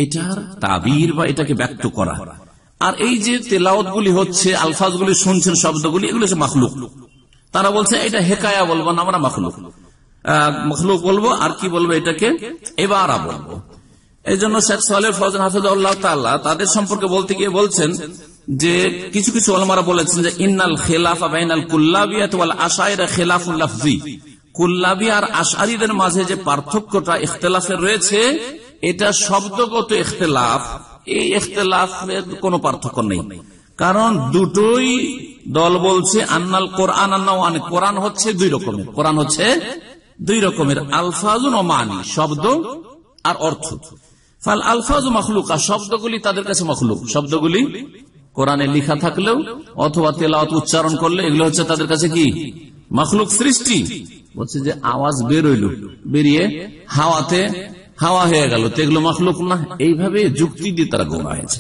এটার তাবির বা এটাকে ব্যক্ত করা আর এই যে তেলাওত গুলি হচ্ছে গুলি শুনছেন শব্দগুলি এগুলো হচ্ছে মাখলুক তারা বলছে এটা হেকায়া বলবো না আমরা মাখলুক মখলুক বলবো আর কি বলবো এটাকে এবার বলবো এই জন্য শেখ সালে ফজন হাফিজুল্লাহ তাল্লাহ তাদের সম্পর্কে বলতে গিয়ে বলছেন যে কিছু কিছু আলমারা বলেছেন যে ইন্নাল খেলাফা আবাইনাল কুল্লাবিয়াত ওয়াল আশায়রা খেলাফুল কুল্লাবি আর আশারিদের মাঝে যে পার্থক্যটা ইখতলাফের রয়েছে এটা শব্দগত ইখতলাফ এই ইখতলাফের কোন পার্থক্য নেই কারণ দুটোই দল বলছে আন্নাল কোরআন আন্না কোরআন হচ্ছে দুই রকমের কোরআন হচ্ছে দুই রকমের আলফাজুন ও মানি শব্দ আর অর্থ ফাল আলফাজ আর শব্দগুলি তাদের কাছে মখলুক শব্দগুলি কোরআনে লিখা থাকলেও অথবা তেলাওয়াত উচ্চারণ করলে এগুলো হচ্ছে তাদের কাছে কি মখলুক সৃষ্টি বলছে যে আওয়াজ বেরোইল বেরিয়ে হাওয়াতে হাওয়া হয়ে গেল তো এগুলো মখলুক না এইভাবে যুক্তি দিয়ে তারা গোনা হয়েছে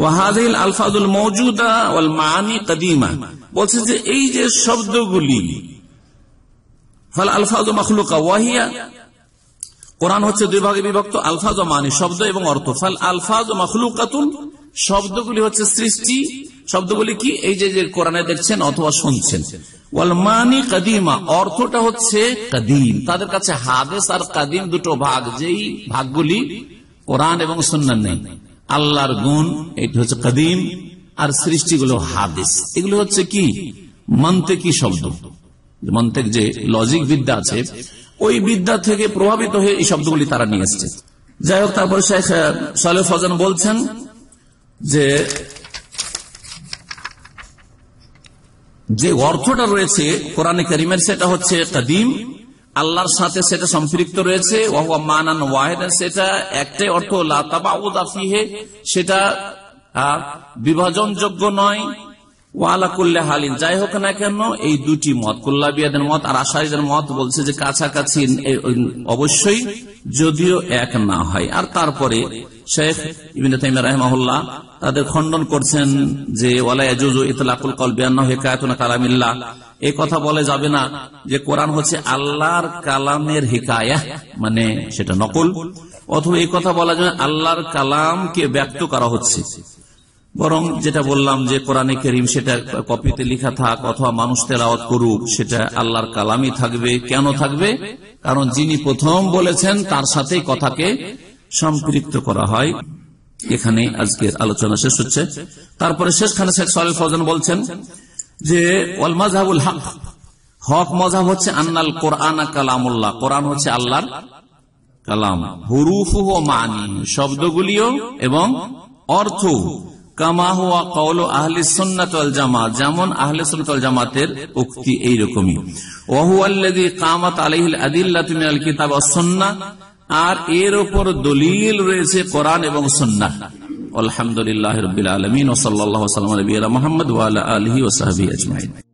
ওয়াহাদিল আলফাজুল মৌজুদা ওয়াল মানি কদিমা বলছে যে এই যে শব্দগুলি ফাল আলফাজ মখলুকা ওয়াহিয়া কোরআন হচ্ছে দুই ভাগে বিভক্ত আলফাজ মানে শব্দ এবং অর্থ আলফাজ মখলুকাতুন শব্দগুলি হচ্ছে সৃষ্টি শব্দগুলি কি এই যে কোরআনে দেখছেন অথবা শুনছেন অর্থটা হচ্ছে কাদিম তাদের কাছে হাদেস আর কাদিম দুটো ভাগ যেই ভাগগুলি কোরআন এবং নেই আল্লাহর গুণ এটা হচ্ছে কাদিম আর সৃষ্টিগুলো হাদিস এগুলো হচ্ছে কি মন্তে কি শব্দ মন্ত্রের যে লজিক বিদ্যা আছে ওই বিদ্যা থেকে প্রভাবিত হয়ে এই শব্দগুলি তারা নিয়ে এসছে যাই হোক তারপরে শেখ সালে ফজান বলছেন যে যে অর্থটা রয়েছে কোরআনে করিমের সেটা হচ্ছে কাদিম আল্লাহর সাথে সেটা সম্পৃক্ত রয়েছে মানান সেটা একটাই অর্থ লাফিহে সেটা বিভাজনযোগ্য নয় ওয়ালা হালিন যাই হোক না কেন এই দুটি মত কুল্লাবিয়াদের মত আর মত বলছে যে কাছাকাছি অবশ্যই যদিও এক না হয় আর তারপরে শেখ তাদের খণ্ডন করছেন যে ওয়ালাইজুজু এই কথা বলে যাবে না যে কোরআন হচ্ছে আল্লাহর কালামের হিকায়া মানে সেটা নকল অথবা এই কথা বলা যাবে আল্লাহর কালামকে ব্যক্ত করা হচ্ছে বরং যেটা বললাম যে কোরআনে করিম সেটা কপিতে লিখা থাক অথবা মানুষ তেরাওয়াত করুক সেটা আল্লাহর কালামই থাকবে কেন থাকবে কারণ যিনি প্রথম বলেছেন তার সাথে কথাকে সম্পৃক্ত করা হয় এখানে আজকের আলোচনা শেষ হচ্ছে তারপরে শেষখানে শেখ সাল ফজন বলছেন যে ওয়াল হক হক মজাব হচ্ছে আন্নাল কোরআন কালামুল্লাহ কোরআন হচ্ছে আল্লাহর কালাম হুরুফু ও মানি শব্দগুলিও এবং অর্থ কামা হুয়া কৌল আহলি সন্ন্যতল জামাত যেমন আহলে সন্ন্যতল জামাতের উক্তি এইরকমই ওহু আল্লাদি কামাত আলহিল আদিল্লা তুমি আল কিতাব অসন্না আর এর ওপর দলিল রয়েছে কোরআন এবং সন্না আলহামদুলিল্লাহ রবিল আলমিন সালাম সাল্লাম মোহাম্মদ ওয়াল আলহি ওসাহাবি আজমাইন